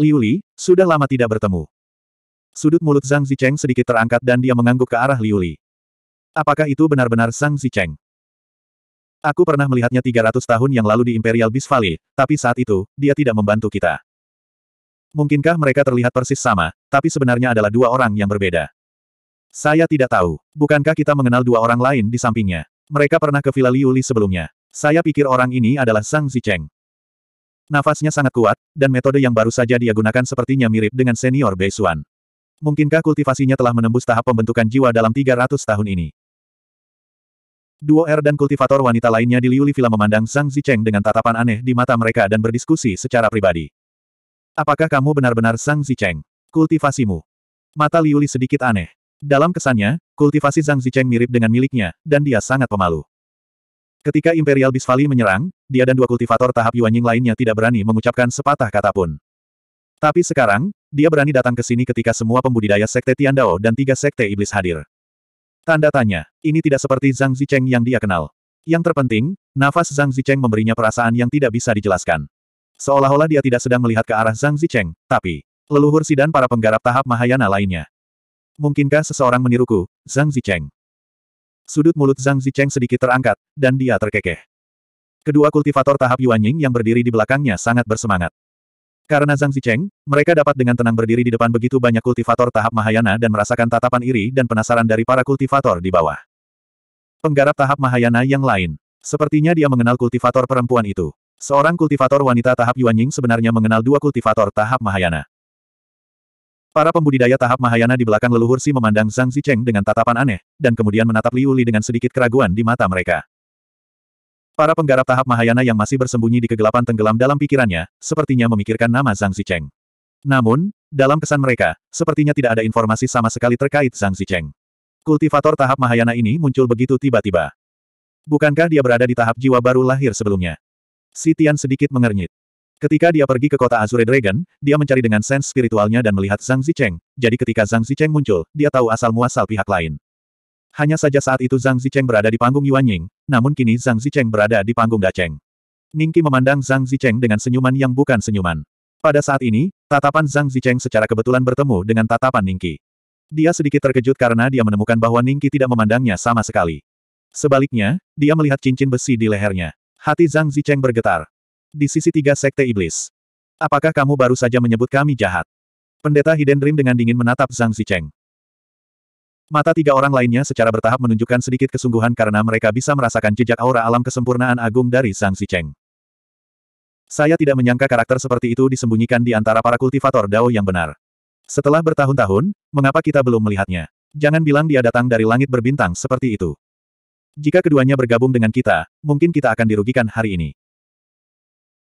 Liu Li, sudah lama tidak bertemu. Sudut mulut Zhang Zicheng sedikit terangkat dan dia mengangguk ke arah Liu Li. Apakah itu benar-benar Zhang Zicheng? Aku pernah melihatnya 300 tahun yang lalu di Imperial Beast tapi saat itu, dia tidak membantu kita. Mungkinkah mereka terlihat persis sama, tapi sebenarnya adalah dua orang yang berbeda. Saya tidak tahu. Bukankah kita mengenal dua orang lain di sampingnya? Mereka pernah ke Villa Liuli sebelumnya. Saya pikir orang ini adalah Sang Zicheng. Nafasnya sangat kuat, dan metode yang baru saja dia gunakan sepertinya mirip dengan senior Beisuan. Mungkinkah kultivasinya telah menembus tahap pembentukan jiwa dalam 300 tahun ini? Duo Er dan kultivator wanita lainnya di Liuli Villa memandang Zhang Zicheng dengan tatapan aneh di mata mereka dan berdiskusi secara pribadi. Apakah kamu benar-benar Zhang Zicheng? Kultivasimu. Mata Liuli sedikit aneh. Dalam kesannya, kultivasi Zhang Zicheng mirip dengan miliknya, dan dia sangat pemalu. Ketika Imperial Beast menyerang, dia dan dua kultivator tahap Yuanying lainnya tidak berani mengucapkan sepatah kata pun. Tapi sekarang, dia berani datang ke sini ketika semua pembudidaya Sekte Tiandao dan tiga Sekte Iblis hadir. Tanda tanya, ini tidak seperti Zhang Zicheng yang dia kenal. Yang terpenting, nafas Zhang Zicheng memberinya perasaan yang tidak bisa dijelaskan. Seolah-olah dia tidak sedang melihat ke arah Zhang Zicheng, tapi leluhur Sidan para penggarap tahap Mahayana lainnya. Mungkinkah seseorang meniruku, Zhang Zicheng? Sudut mulut Zhang Zicheng sedikit terangkat, dan dia terkekeh. Kedua kultivator tahap Yuan Ying yang berdiri di belakangnya sangat bersemangat. Karena Zhang Zicheng, mereka dapat dengan tenang berdiri di depan begitu banyak kultivator tahap Mahayana dan merasakan tatapan iri dan penasaran dari para kultivator di bawah. Penggarap tahap Mahayana yang lain. Sepertinya dia mengenal kultivator perempuan itu. Seorang kultivator wanita tahap Yuan Ying sebenarnya mengenal dua kultivator tahap Mahayana. Para pembudidaya tahap Mahayana di belakang leluhur Si memandang Zhang Zicheng dengan tatapan aneh, dan kemudian menatap Liu Li dengan sedikit keraguan di mata mereka. Para penggarap tahap Mahayana yang masih bersembunyi di kegelapan tenggelam dalam pikirannya, sepertinya memikirkan nama Zhang Zicheng. Namun, dalam kesan mereka, sepertinya tidak ada informasi sama sekali terkait Zhang Zicheng. Kultivator tahap Mahayana ini muncul begitu tiba-tiba. Bukankah dia berada di tahap jiwa baru lahir sebelumnya? Sitian sedikit mengernyit. Ketika dia pergi ke kota Azure Dragon, dia mencari dengan sens spiritualnya dan melihat Zhang Zicheng, jadi ketika Zhang Zicheng muncul, dia tahu asal-muasal pihak lain. Hanya saja saat itu Zhang Zicheng berada di panggung Yuanying, namun kini Zhang Zicheng berada di panggung Da Dacheng. Ningki memandang Zhang Zicheng dengan senyuman yang bukan senyuman. Pada saat ini, tatapan Zhang Zicheng secara kebetulan bertemu dengan tatapan Ningki. Dia sedikit terkejut karena dia menemukan bahwa Ningki tidak memandangnya sama sekali. Sebaliknya, dia melihat cincin besi di lehernya. Hati Zhang Zicheng bergetar di sisi tiga sekte iblis. Apakah kamu baru saja menyebut kami jahat? Pendeta Hidden Dream dengan dingin menatap Zhang Zicheng. Mata tiga orang lainnya secara bertahap menunjukkan sedikit kesungguhan karena mereka bisa merasakan jejak aura alam kesempurnaan agung dari Zhang Zicheng. Saya tidak menyangka karakter seperti itu disembunyikan di antara para kultivator Dao yang benar. Setelah bertahun-tahun, mengapa kita belum melihatnya? Jangan bilang dia datang dari langit berbintang seperti itu. Jika keduanya bergabung dengan kita, mungkin kita akan dirugikan hari ini.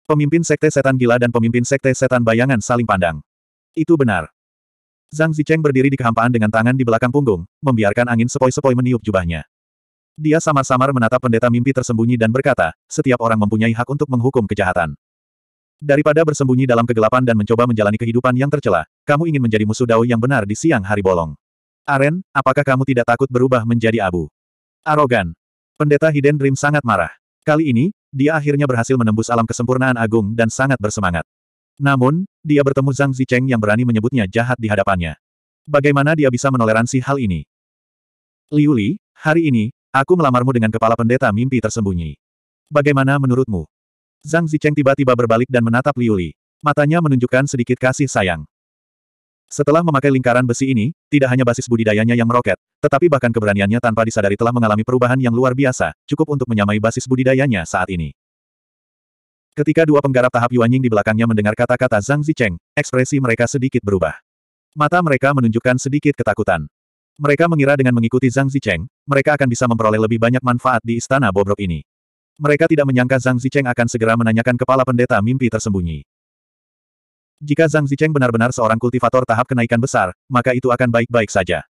Pemimpin Sekte Setan Gila dan pemimpin Sekte Setan Bayangan saling pandang. Itu benar. Zhang Zicheng berdiri di kehampaan dengan tangan di belakang punggung, membiarkan angin sepoi-sepoi meniup jubahnya. Dia samar-samar menatap pendeta mimpi tersembunyi dan berkata, setiap orang mempunyai hak untuk menghukum kejahatan. Daripada bersembunyi dalam kegelapan dan mencoba menjalani kehidupan yang tercela, kamu ingin menjadi musuh Dao yang benar di siang hari bolong. Aren, apakah kamu tidak takut berubah menjadi abu? Arogan. Pendeta Hidden Dream sangat marah. Kali ini, dia akhirnya berhasil menembus alam kesempurnaan agung dan sangat bersemangat. Namun, dia bertemu Zhang Zicheng yang berani menyebutnya jahat di hadapannya. Bagaimana dia bisa menoleransi hal ini? Liu Li, hari ini, aku melamarmu dengan kepala pendeta mimpi tersembunyi. Bagaimana menurutmu? Zhang Zicheng tiba-tiba berbalik dan menatap Liu Li. Matanya menunjukkan sedikit kasih sayang. Setelah memakai lingkaran besi ini, tidak hanya basis budidayanya yang meroket, tetapi bahkan keberaniannya tanpa disadari telah mengalami perubahan yang luar biasa, cukup untuk menyamai basis budidayanya saat ini. Ketika dua penggarap tahap Yuanying di belakangnya mendengar kata-kata Zhang Zicheng, ekspresi mereka sedikit berubah. Mata mereka menunjukkan sedikit ketakutan. Mereka mengira dengan mengikuti Zhang Zicheng, mereka akan bisa memperoleh lebih banyak manfaat di istana bobrok ini. Mereka tidak menyangka Zhang Zicheng akan segera menanyakan kepala pendeta mimpi tersembunyi. Jika Zhang Zicheng benar-benar seorang kultivator tahap kenaikan besar, maka itu akan baik-baik saja.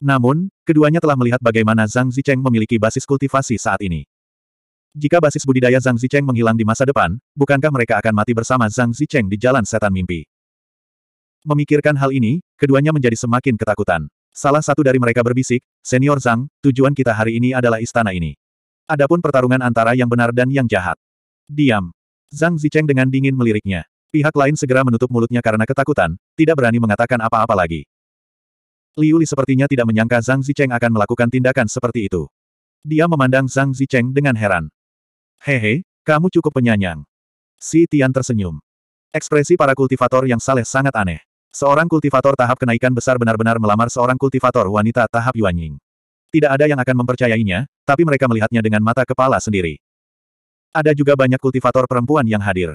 Namun, keduanya telah melihat bagaimana Zhang Zicheng memiliki basis kultivasi saat ini. Jika basis budidaya Zhang Zicheng menghilang di masa depan, bukankah mereka akan mati bersama Zhang Zicheng di jalan setan mimpi? Memikirkan hal ini, keduanya menjadi semakin ketakutan. Salah satu dari mereka berbisik, Senior Zhang, tujuan kita hari ini adalah istana ini. Adapun pertarungan antara yang benar dan yang jahat. Diam. Zhang Zicheng dengan dingin meliriknya. Pihak lain segera menutup mulutnya karena ketakutan, tidak berani mengatakan apa-apa lagi. Liu Li sepertinya tidak menyangka Zhang Zicheng akan melakukan tindakan seperti itu. Dia memandang Zhang Zicheng dengan heran. Hehe, kamu cukup penyanyang. Si Tian tersenyum. Ekspresi para kultivator yang saleh sangat aneh. Seorang kultivator tahap kenaikan besar benar-benar melamar seorang kultivator wanita tahap Yuanying. Tidak ada yang akan mempercayainya, tapi mereka melihatnya dengan mata kepala sendiri. Ada juga banyak kultivator perempuan yang hadir.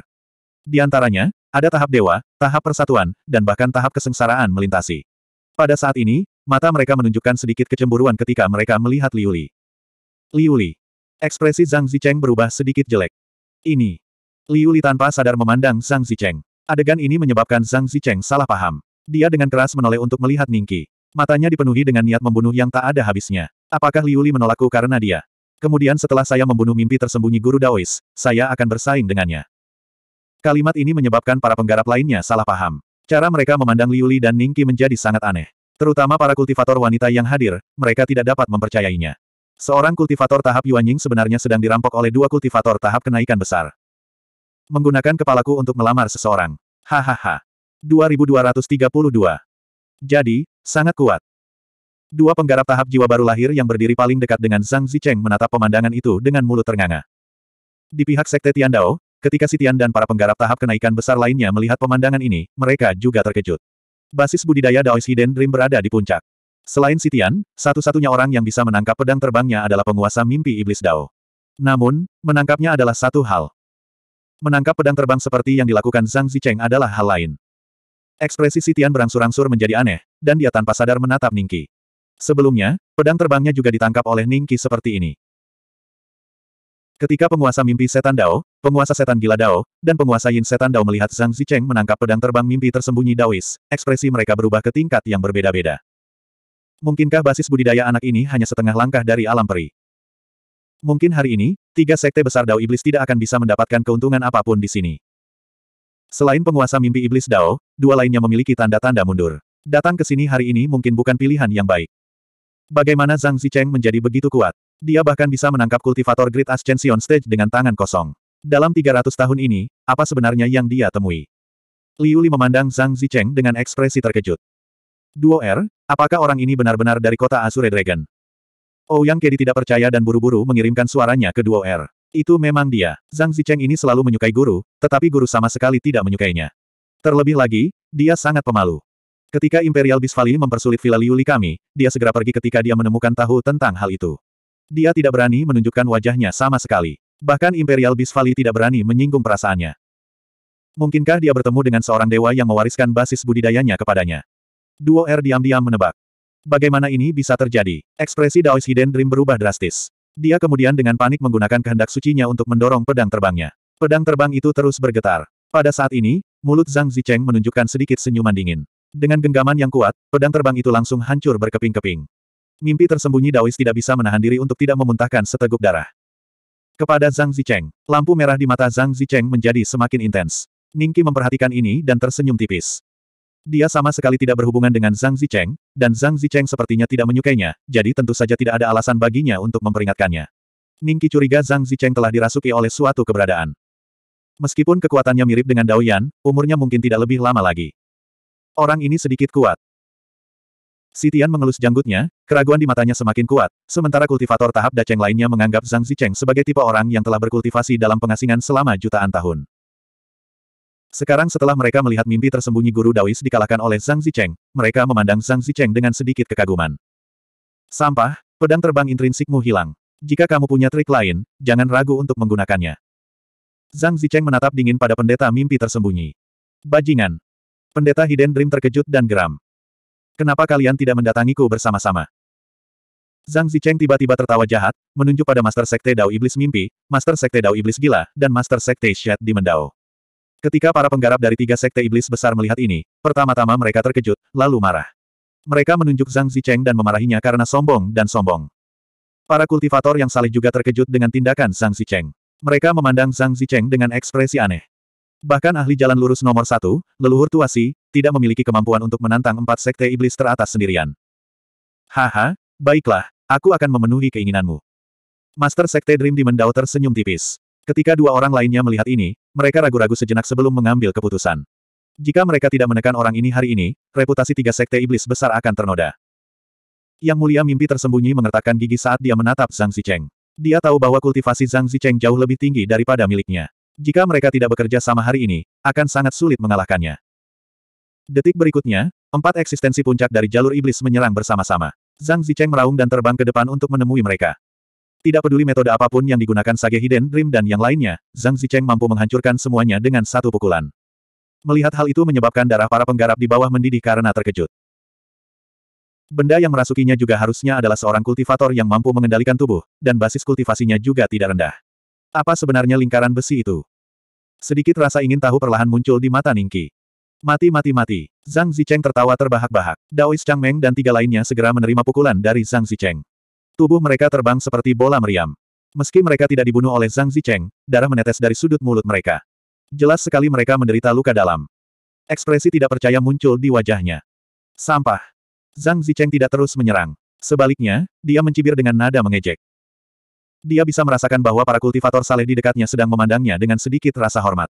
Di antaranya, ada tahap dewa, tahap persatuan, dan bahkan tahap kesengsaraan melintasi. Pada saat ini, mata mereka menunjukkan sedikit kecemburuan ketika mereka melihat Liuli. Liuli, Ekspresi Zhang Zicheng berubah sedikit jelek. Ini. Liuli tanpa sadar memandang Zhang Zicheng. Adegan ini menyebabkan Zhang Zicheng salah paham. Dia dengan keras menoleh untuk melihat Ningki. Matanya dipenuhi dengan niat membunuh yang tak ada habisnya. Apakah Liuli menolakku karena dia? Kemudian setelah saya membunuh mimpi tersembunyi guru Daois, saya akan bersaing dengannya. Kalimat ini menyebabkan para penggarap lainnya salah paham. Cara mereka memandang Liuli dan Ningki menjadi sangat aneh. Terutama para kultivator wanita yang hadir, mereka tidak dapat mempercayainya. Seorang kultivator tahap Yuanying sebenarnya sedang dirampok oleh dua kultivator tahap kenaikan besar. Menggunakan kepalaku untuk melamar seseorang. Hahaha. 2232. Jadi, sangat kuat. Dua penggarap tahap jiwa baru lahir yang berdiri paling dekat dengan Zhang Zicheng menatap pemandangan itu dengan mulut ternganga. Di pihak Sekte Tiandao, Ketika Sitian dan para penggarap tahap kenaikan besar lainnya melihat pemandangan ini, mereka juga terkejut. Basis budidaya Daois Hidden Dream berada di puncak. Selain Sitian, satu-satunya orang yang bisa menangkap pedang terbangnya adalah penguasa mimpi iblis Dao. Namun, menangkapnya adalah satu hal. Menangkap pedang terbang seperti yang dilakukan Zhang Zicheng adalah hal lain. Ekspresi Sitian berangsur-angsur menjadi aneh, dan dia tanpa sadar menatap Ningki. Sebelumnya, pedang terbangnya juga ditangkap oleh Ningki seperti ini. Ketika penguasa mimpi setan Dao, penguasa setan gila Dao, dan penguasa Yin setan Dao melihat Zhang Zicheng menangkap pedang terbang mimpi tersembunyi Daois, ekspresi mereka berubah ke tingkat yang berbeda-beda. Mungkinkah basis budidaya anak ini hanya setengah langkah dari alam peri? Mungkin hari ini, tiga sekte besar Dao Iblis tidak akan bisa mendapatkan keuntungan apapun di sini. Selain penguasa mimpi Iblis Dao, dua lainnya memiliki tanda-tanda mundur. Datang ke sini hari ini mungkin bukan pilihan yang baik. Bagaimana Zhang Zicheng menjadi begitu kuat? Dia bahkan bisa menangkap kultivator Great Ascension Stage dengan tangan kosong. Dalam 300 tahun ini, apa sebenarnya yang dia temui? Liu Li memandang Zhang Zicheng dengan ekspresi terkejut. Duo R, apakah orang ini benar-benar dari kota Azure Dragon? Ouyang oh, Kedi tidak percaya dan buru-buru mengirimkan suaranya ke Duo R. Itu memang dia. Zhang Zicheng ini selalu menyukai guru, tetapi guru sama sekali tidak menyukainya. Terlebih lagi, dia sangat pemalu. Ketika Imperial Bisvali mempersulit Villa Liuli kami, dia segera pergi ketika dia menemukan tahu tentang hal itu. Dia tidak berani menunjukkan wajahnya sama sekali. Bahkan Imperial Beast tidak berani menyinggung perasaannya. Mungkinkah dia bertemu dengan seorang dewa yang mewariskan basis budidayanya kepadanya? Duo R er diam-diam menebak. Bagaimana ini bisa terjadi? Ekspresi Daois Hidden Dream berubah drastis. Dia kemudian dengan panik menggunakan kehendak sucinya untuk mendorong pedang terbangnya. Pedang terbang itu terus bergetar. Pada saat ini, mulut Zhang Zicheng menunjukkan sedikit senyuman dingin. Dengan genggaman yang kuat, pedang terbang itu langsung hancur berkeping-keping. Mimpi tersembunyi Daois tidak bisa menahan diri untuk tidak memuntahkan seteguk darah. Kepada Zhang Zicheng, lampu merah di mata Zhang Zicheng menjadi semakin intens. Ningki memperhatikan ini dan tersenyum tipis. Dia sama sekali tidak berhubungan dengan Zhang Zicheng, dan Zhang Zicheng sepertinya tidak menyukainya, jadi tentu saja tidak ada alasan baginya untuk memperingatkannya. Ningki curiga Zhang Zicheng telah dirasuki oleh suatu keberadaan. Meskipun kekuatannya mirip dengan Dawian, umurnya mungkin tidak lebih lama lagi. Orang ini sedikit kuat, Sitian mengelus janggutnya, keraguan di matanya semakin kuat, sementara kultivator tahap Daceng lainnya menganggap Zhang Zicheng sebagai tipe orang yang telah berkultivasi dalam pengasingan selama jutaan tahun. Sekarang setelah mereka melihat mimpi tersembunyi Guru Dawis dikalahkan oleh Zhang Zicheng, mereka memandang Zhang Zicheng dengan sedikit kekaguman. Sampah, pedang terbang intrinsikmu hilang. Jika kamu punya trik lain, jangan ragu untuk menggunakannya. Zhang Zicheng menatap dingin pada pendeta mimpi tersembunyi. Bajingan. Pendeta Hidden Dream terkejut dan geram. Kenapa kalian tidak mendatangiku bersama-sama? Zhang Zicheng tiba-tiba tertawa jahat, menunjuk pada Master Sekte Dao Iblis Mimpi, Master Sekte Dao Iblis Gila, dan Master Sekte Shed di Mendao. Ketika para penggarap dari tiga sekte iblis besar melihat ini, pertama-tama mereka terkejut, lalu marah. Mereka menunjuk Zhang Zicheng dan memarahinya karena sombong dan sombong. Para kultivator yang saleh juga terkejut dengan tindakan Zhang Zicheng. Mereka memandang Zhang Zicheng dengan ekspresi aneh. Bahkan ahli jalan lurus nomor satu, leluhur tuasi, tidak memiliki kemampuan untuk menantang empat sekte iblis teratas sendirian. Haha, baiklah, aku akan memenuhi keinginanmu. Master Sekte Dream Demon Dao tersenyum tipis. Ketika dua orang lainnya melihat ini, mereka ragu-ragu sejenak sebelum mengambil keputusan. Jika mereka tidak menekan orang ini hari ini, reputasi tiga sekte iblis besar akan ternoda. Yang mulia mimpi tersembunyi mengertakkan gigi saat dia menatap Zhang Zicheng. Dia tahu bahwa kultivasi Zhang Zicheng jauh lebih tinggi daripada miliknya. Jika mereka tidak bekerja sama hari ini, akan sangat sulit mengalahkannya. Detik berikutnya, empat eksistensi puncak dari jalur iblis menyerang bersama-sama. Zhang Zicheng meraung dan terbang ke depan untuk menemui mereka. Tidak peduli metode apapun yang digunakan Sage Hidden Dream dan yang lainnya, Zhang Zicheng mampu menghancurkan semuanya dengan satu pukulan. Melihat hal itu menyebabkan darah para penggarap di bawah mendidih karena terkejut. Benda yang merasukinya juga harusnya adalah seorang kultivator yang mampu mengendalikan tubuh, dan basis kultivasinya juga tidak rendah. Apa sebenarnya lingkaran besi itu? Sedikit rasa ingin tahu perlahan muncul di mata Ningki. Mati-mati-mati. Zhang Zicheng tertawa terbahak-bahak. Daois Chang Meng dan tiga lainnya segera menerima pukulan dari Zhang Zicheng. Tubuh mereka terbang seperti bola meriam. Meski mereka tidak dibunuh oleh Zhang Zicheng, darah menetes dari sudut mulut mereka. Jelas sekali mereka menderita luka dalam. Ekspresi tidak percaya muncul di wajahnya. Sampah. Zhang Zicheng tidak terus menyerang. Sebaliknya, dia mencibir dengan nada mengejek. Dia bisa merasakan bahwa para kultivator saleh di dekatnya sedang memandangnya dengan sedikit rasa hormat.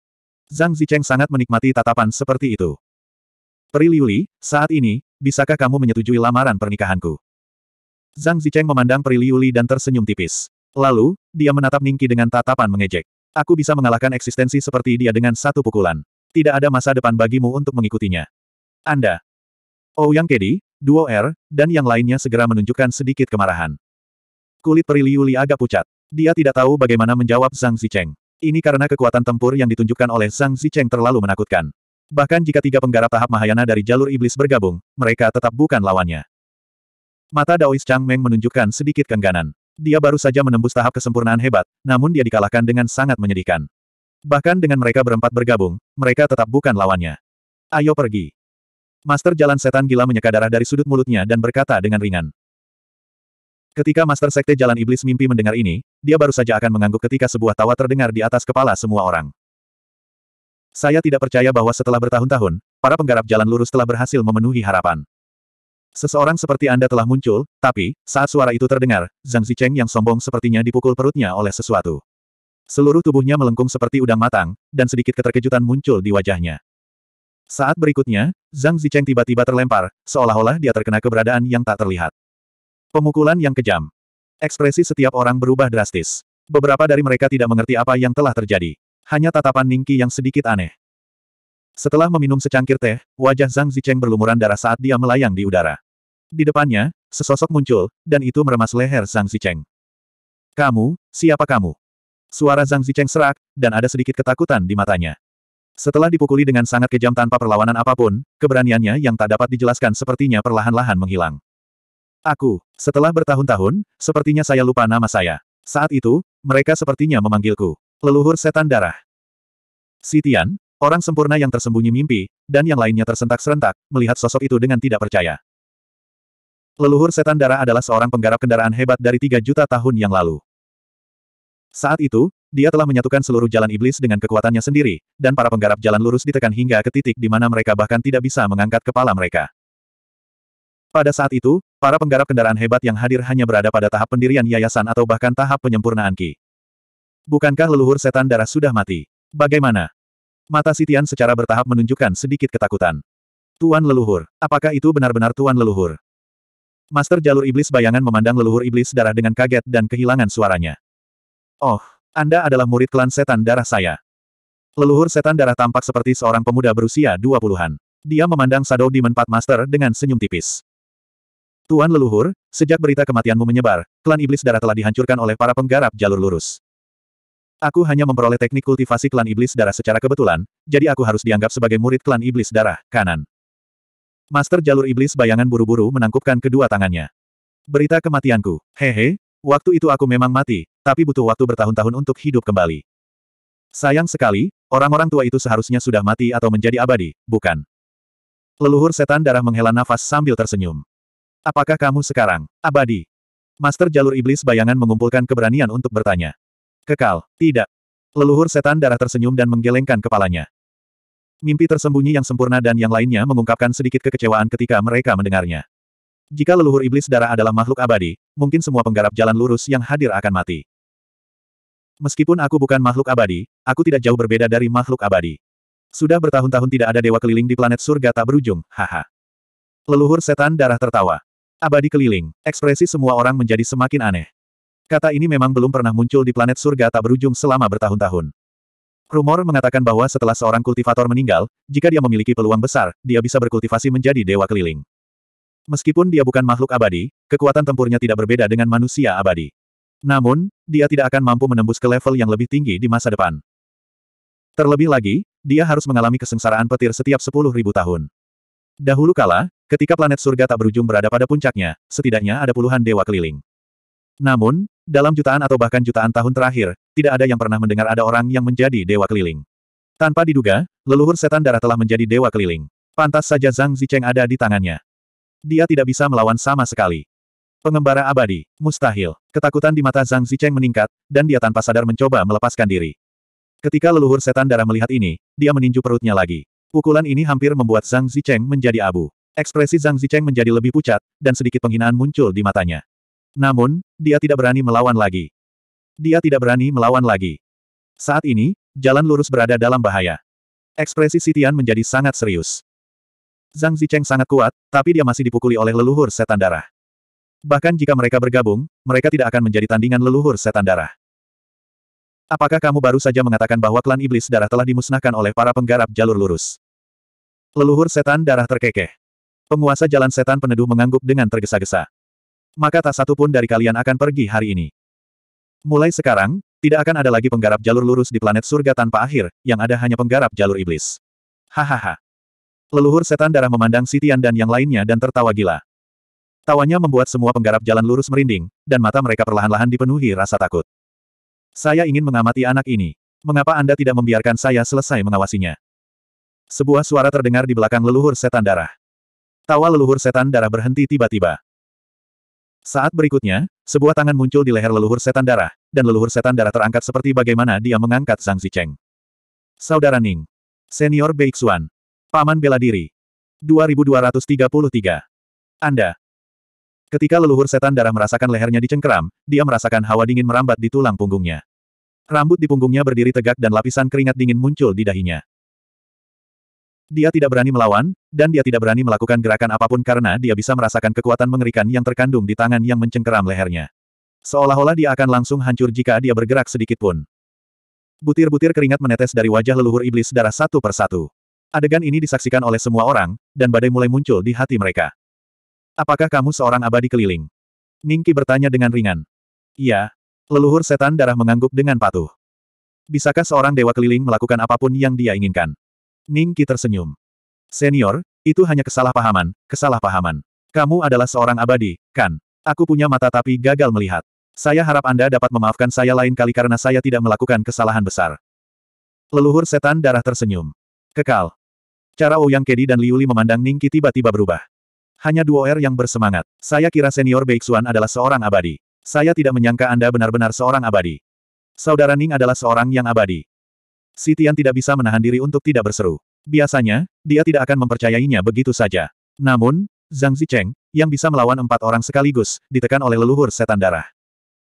Zhang Zicheng sangat menikmati tatapan seperti itu. Peri Liuli, saat ini, bisakah kamu menyetujui lamaran pernikahanku? Zhang Zicheng memandang Peri Liuli dan tersenyum tipis. Lalu, dia menatap Ningki dengan tatapan mengejek. Aku bisa mengalahkan eksistensi seperti dia dengan satu pukulan. Tidak ada masa depan bagimu untuk mengikutinya. Anda. Ouyang oh, Kedi, Duo R, dan yang lainnya segera menunjukkan sedikit kemarahan. Kulit peri Liu Li agak pucat. Dia tidak tahu bagaimana menjawab Zhang Zicheng. Ini karena kekuatan tempur yang ditunjukkan oleh Zhang Zicheng terlalu menakutkan. Bahkan jika tiga penggarap tahap Mahayana dari jalur iblis bergabung, mereka tetap bukan lawannya. Mata Daois Chang Meng menunjukkan sedikit kengganan. Dia baru saja menembus tahap kesempurnaan hebat, namun dia dikalahkan dengan sangat menyedihkan. Bahkan dengan mereka berempat bergabung, mereka tetap bukan lawannya. Ayo pergi. Master Jalan Setan Gila menyeka darah dari sudut mulutnya dan berkata dengan ringan. Ketika Master Sekte Jalan Iblis mimpi mendengar ini, dia baru saja akan mengangguk ketika sebuah tawa terdengar di atas kepala semua orang. Saya tidak percaya bahwa setelah bertahun-tahun, para penggarap jalan lurus telah berhasil memenuhi harapan. Seseorang seperti Anda telah muncul, tapi, saat suara itu terdengar, Zhang Zicheng yang sombong sepertinya dipukul perutnya oleh sesuatu. Seluruh tubuhnya melengkung seperti udang matang, dan sedikit keterkejutan muncul di wajahnya. Saat berikutnya, Zhang Zicheng tiba-tiba terlempar, seolah-olah dia terkena keberadaan yang tak terlihat. Pemukulan yang kejam. Ekspresi setiap orang berubah drastis. Beberapa dari mereka tidak mengerti apa yang telah terjadi. Hanya tatapan Ningki yang sedikit aneh. Setelah meminum secangkir teh, wajah Zhang Zicheng berlumuran darah saat dia melayang di udara. Di depannya, sesosok muncul, dan itu meremas leher Zhang Zicheng. Kamu, siapa kamu? Suara Zhang Zicheng serak, dan ada sedikit ketakutan di matanya. Setelah dipukuli dengan sangat kejam tanpa perlawanan apapun, keberaniannya yang tak dapat dijelaskan sepertinya perlahan-lahan menghilang. Aku, setelah bertahun-tahun, sepertinya saya lupa nama saya. Saat itu, mereka sepertinya memanggilku. Leluhur setan darah. Sitian, orang sempurna yang tersembunyi mimpi, dan yang lainnya tersentak-serentak, melihat sosok itu dengan tidak percaya. Leluhur setan darah adalah seorang penggarap kendaraan hebat dari 3 juta tahun yang lalu. Saat itu, dia telah menyatukan seluruh jalan iblis dengan kekuatannya sendiri, dan para penggarap jalan lurus ditekan hingga ke titik di mana mereka bahkan tidak bisa mengangkat kepala mereka. Pada saat itu, para penggarap kendaraan hebat yang hadir hanya berada pada tahap pendirian yayasan atau bahkan tahap penyempurnaan Ki. Bukankah leluhur setan darah sudah mati? Bagaimana? Mata Sitian secara bertahap menunjukkan sedikit ketakutan. Tuan leluhur, apakah itu benar-benar tuan leluhur? Master jalur iblis bayangan memandang leluhur iblis darah dengan kaget dan kehilangan suaranya. Oh, Anda adalah murid klan setan darah saya. Leluhur setan darah tampak seperti seorang pemuda berusia dua puluhan. Dia memandang Shadow Demon Pat Master dengan senyum tipis. Tuan leluhur, sejak berita kematianmu menyebar, klan iblis darah telah dihancurkan oleh para penggarap jalur lurus. Aku hanya memperoleh teknik kultivasi klan iblis darah secara kebetulan, jadi aku harus dianggap sebagai murid klan iblis darah, kanan. Master jalur iblis bayangan buru-buru menangkupkan kedua tangannya. Berita kematianku, hehe, waktu itu aku memang mati, tapi butuh waktu bertahun-tahun untuk hidup kembali. Sayang sekali, orang-orang tua itu seharusnya sudah mati atau menjadi abadi, bukan? Leluhur setan darah menghela nafas sambil tersenyum. Apakah kamu sekarang, abadi? Master jalur iblis bayangan mengumpulkan keberanian untuk bertanya. Kekal, tidak. Leluhur setan darah tersenyum dan menggelengkan kepalanya. Mimpi tersembunyi yang sempurna dan yang lainnya mengungkapkan sedikit kekecewaan ketika mereka mendengarnya. Jika leluhur iblis darah adalah makhluk abadi, mungkin semua penggarap jalan lurus yang hadir akan mati. Meskipun aku bukan makhluk abadi, aku tidak jauh berbeda dari makhluk abadi. Sudah bertahun-tahun tidak ada dewa keliling di planet surga tak berujung, haha. Leluhur setan darah tertawa abadi keliling, ekspresi semua orang menjadi semakin aneh. Kata ini memang belum pernah muncul di planet surga tak berujung selama bertahun-tahun. Rumor mengatakan bahwa setelah seorang kultivator meninggal, jika dia memiliki peluang besar, dia bisa berkultivasi menjadi dewa keliling. Meskipun dia bukan makhluk abadi, kekuatan tempurnya tidak berbeda dengan manusia abadi. Namun, dia tidak akan mampu menembus ke level yang lebih tinggi di masa depan. Terlebih lagi, dia harus mengalami kesengsaraan petir setiap 10.000 tahun. Dahulu kala, ketika planet surga tak berujung berada pada puncaknya, setidaknya ada puluhan dewa keliling. Namun, dalam jutaan atau bahkan jutaan tahun terakhir, tidak ada yang pernah mendengar ada orang yang menjadi dewa keliling. Tanpa diduga, leluhur setan darah telah menjadi dewa keliling. Pantas saja Zhang Zicheng ada di tangannya. Dia tidak bisa melawan sama sekali. Pengembara abadi, mustahil. Ketakutan di mata Zhang Zicheng meningkat, dan dia tanpa sadar mencoba melepaskan diri. Ketika leluhur setan darah melihat ini, dia meninju perutnya lagi. Pukulan ini hampir membuat Zhang Zicheng menjadi abu. Ekspresi Zhang Zicheng menjadi lebih pucat, dan sedikit penghinaan muncul di matanya. Namun, dia tidak berani melawan lagi. Dia tidak berani melawan lagi. Saat ini, jalan lurus berada dalam bahaya. Ekspresi Sitian menjadi sangat serius. Zhang Zicheng sangat kuat, tapi dia masih dipukuli oleh leluhur setan darah. Bahkan jika mereka bergabung, mereka tidak akan menjadi tandingan leluhur setan darah. Apakah kamu baru saja mengatakan bahwa klan iblis darah telah dimusnahkan oleh para penggarap jalur lurus? Leluhur setan darah terkekeh. Penguasa jalan setan peneduh mengangguk dengan tergesa-gesa. Maka tak satu pun dari kalian akan pergi hari ini. Mulai sekarang, tidak akan ada lagi penggarap jalur lurus di planet surga tanpa akhir, yang ada hanya penggarap jalur iblis. Hahaha. Leluhur setan darah memandang Sitian dan yang lainnya dan tertawa gila. Tawanya membuat semua penggarap jalan lurus merinding, dan mata mereka perlahan-lahan dipenuhi rasa takut. Saya ingin mengamati anak ini. Mengapa Anda tidak membiarkan saya selesai mengawasinya? Sebuah suara terdengar di belakang leluhur setan darah. Tawa leluhur setan darah berhenti tiba-tiba. Saat berikutnya, sebuah tangan muncul di leher leluhur setan darah, dan leluhur setan darah terangkat seperti bagaimana dia mengangkat Zhang Zicheng. Saudara Ning. Senior Beixuan. Paman bela diri. 2233. Anda. Ketika leluhur setan darah merasakan lehernya dicengkeram, dia merasakan hawa dingin merambat di tulang punggungnya. Rambut di punggungnya berdiri tegak dan lapisan keringat dingin muncul di dahinya. Dia tidak berani melawan, dan dia tidak berani melakukan gerakan apapun karena dia bisa merasakan kekuatan mengerikan yang terkandung di tangan yang mencengkeram lehernya. Seolah-olah dia akan langsung hancur jika dia bergerak sedikit pun. Butir-butir keringat menetes dari wajah leluhur iblis darah satu persatu. Adegan ini disaksikan oleh semua orang, dan badai mulai muncul di hati mereka. Apakah kamu seorang abadi keliling? Ningki bertanya dengan ringan. Iya. Leluhur setan darah mengangguk dengan patuh. Bisakah seorang dewa keliling melakukan apapun yang dia inginkan? Ningki tersenyum. Senior, itu hanya kesalahpahaman, kesalahpahaman. Kamu adalah seorang abadi, kan? Aku punya mata tapi gagal melihat. Saya harap Anda dapat memaafkan saya lain kali karena saya tidak melakukan kesalahan besar. Leluhur setan darah tersenyum. Kekal. Cara Ouyang Kedi dan Liuli memandang Ningki tiba-tiba berubah. Hanya dua R yang bersemangat. Saya kira senior Beixuan adalah seorang abadi. Saya tidak menyangka Anda benar-benar seorang abadi. Saudara Ning adalah seorang yang abadi. Sitian tidak bisa menahan diri untuk tidak berseru. Biasanya, dia tidak akan mempercayainya begitu saja. Namun, Zhang Zicheng, yang bisa melawan empat orang sekaligus, ditekan oleh leluhur setan darah.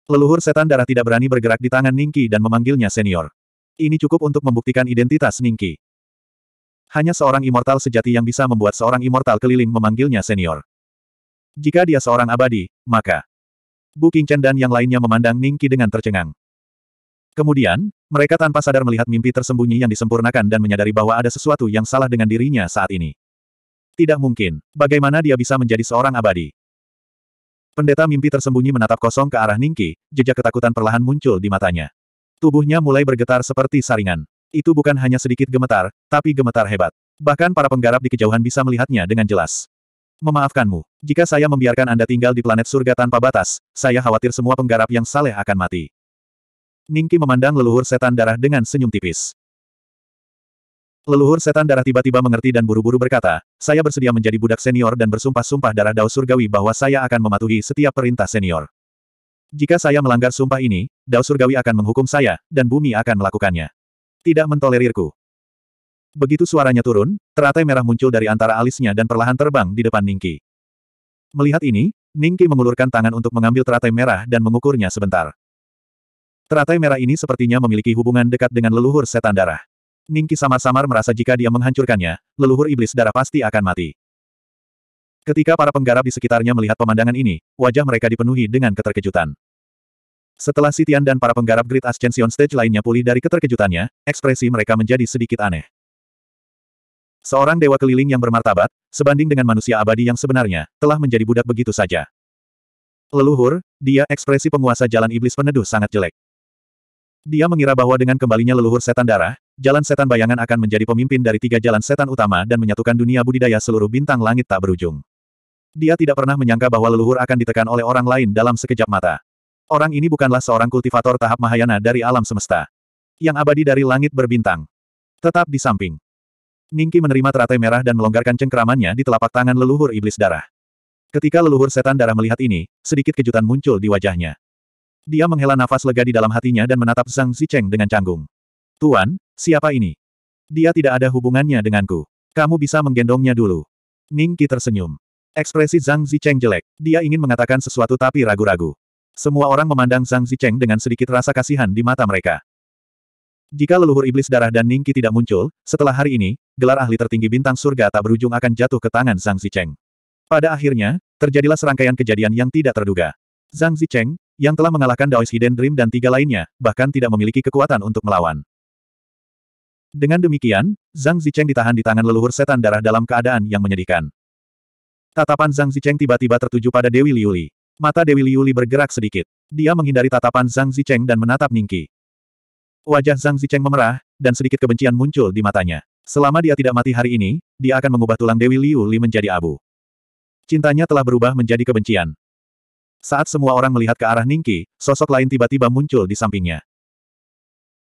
Leluhur setan darah tidak berani bergerak di tangan Ningki dan memanggilnya senior. Ini cukup untuk membuktikan identitas Ningki. Hanya seorang immortal sejati yang bisa membuat seorang immortal keliling memanggilnya senior. Jika dia seorang abadi, maka Bu Qingchen dan yang lainnya memandang Ningki dengan tercengang. Kemudian, mereka tanpa sadar melihat mimpi tersembunyi yang disempurnakan dan menyadari bahwa ada sesuatu yang salah dengan dirinya saat ini. Tidak mungkin, bagaimana dia bisa menjadi seorang abadi? Pendeta mimpi tersembunyi menatap kosong ke arah Ningki, jejak ketakutan perlahan muncul di matanya. Tubuhnya mulai bergetar seperti saringan. Itu bukan hanya sedikit gemetar, tapi gemetar hebat. Bahkan para penggarap di kejauhan bisa melihatnya dengan jelas. Memaafkanmu, jika saya membiarkan Anda tinggal di planet surga tanpa batas, saya khawatir semua penggarap yang saleh akan mati. Ningki memandang leluhur setan darah dengan senyum tipis. Leluhur setan darah tiba-tiba mengerti dan buru-buru berkata, saya bersedia menjadi budak senior dan bersumpah-sumpah darah dao surgawi bahwa saya akan mematuhi setiap perintah senior. Jika saya melanggar sumpah ini, dao surgawi akan menghukum saya, dan bumi akan melakukannya. Tidak mentolerirku. Begitu suaranya turun, teratai merah muncul dari antara alisnya dan perlahan terbang di depan Ningki. Melihat ini, Ningki mengulurkan tangan untuk mengambil teratai merah dan mengukurnya sebentar. Teratai merah ini sepertinya memiliki hubungan dekat dengan leluhur setan darah. Ningki samar-samar merasa jika dia menghancurkannya, leluhur iblis darah pasti akan mati. Ketika para penggarap di sekitarnya melihat pemandangan ini, wajah mereka dipenuhi dengan keterkejutan. Setelah Sitian dan para penggarap Great Ascension Stage lainnya pulih dari keterkejutannya, ekspresi mereka menjadi sedikit aneh. Seorang dewa keliling yang bermartabat, sebanding dengan manusia abadi yang sebenarnya, telah menjadi budak begitu saja. Leluhur, dia ekspresi penguasa jalan iblis peneduh sangat jelek. Dia mengira bahwa dengan kembalinya leluhur setan darah, jalan setan bayangan akan menjadi pemimpin dari tiga jalan setan utama dan menyatukan dunia budidaya seluruh bintang langit tak berujung. Dia tidak pernah menyangka bahwa leluhur akan ditekan oleh orang lain dalam sekejap mata. Orang ini bukanlah seorang kultivator tahap Mahayana dari alam semesta. Yang abadi dari langit berbintang. Tetap di samping. Ningki menerima teratai merah dan melonggarkan cengkeramannya di telapak tangan leluhur iblis darah. Ketika leluhur setan darah melihat ini, sedikit kejutan muncul di wajahnya. Dia menghela nafas lega di dalam hatinya dan menatap Zhang Zicheng dengan canggung. Tuan, siapa ini? Dia tidak ada hubungannya denganku. Kamu bisa menggendongnya dulu. Ningki tersenyum. Ekspresi Zhang Zicheng jelek. Dia ingin mengatakan sesuatu tapi ragu-ragu. Semua orang memandang Zhang Zicheng dengan sedikit rasa kasihan di mata mereka. Jika leluhur iblis darah dan Ningki tidak muncul, setelah hari ini, gelar ahli tertinggi bintang surga tak berujung akan jatuh ke tangan Zhang Zicheng. Pada akhirnya, terjadilah serangkaian kejadian yang tidak terduga. Zhang Zicheng, yang telah mengalahkan Daoist Hidden Dream dan tiga lainnya, bahkan tidak memiliki kekuatan untuk melawan. Dengan demikian, Zhang Zicheng ditahan di tangan leluhur setan darah dalam keadaan yang menyedihkan. Tatapan Zhang Zicheng tiba-tiba tertuju pada Dewi Liuli. Mata Dewi Liuli bergerak sedikit. Dia menghindari tatapan Zhang Zicheng dan menatap Ningki. Wajah Zhang Zicheng memerah, dan sedikit kebencian muncul di matanya. Selama dia tidak mati hari ini, dia akan mengubah tulang Dewi Liuli menjadi abu. Cintanya telah berubah menjadi kebencian. Saat semua orang melihat ke arah Ningki, sosok lain tiba-tiba muncul di sampingnya.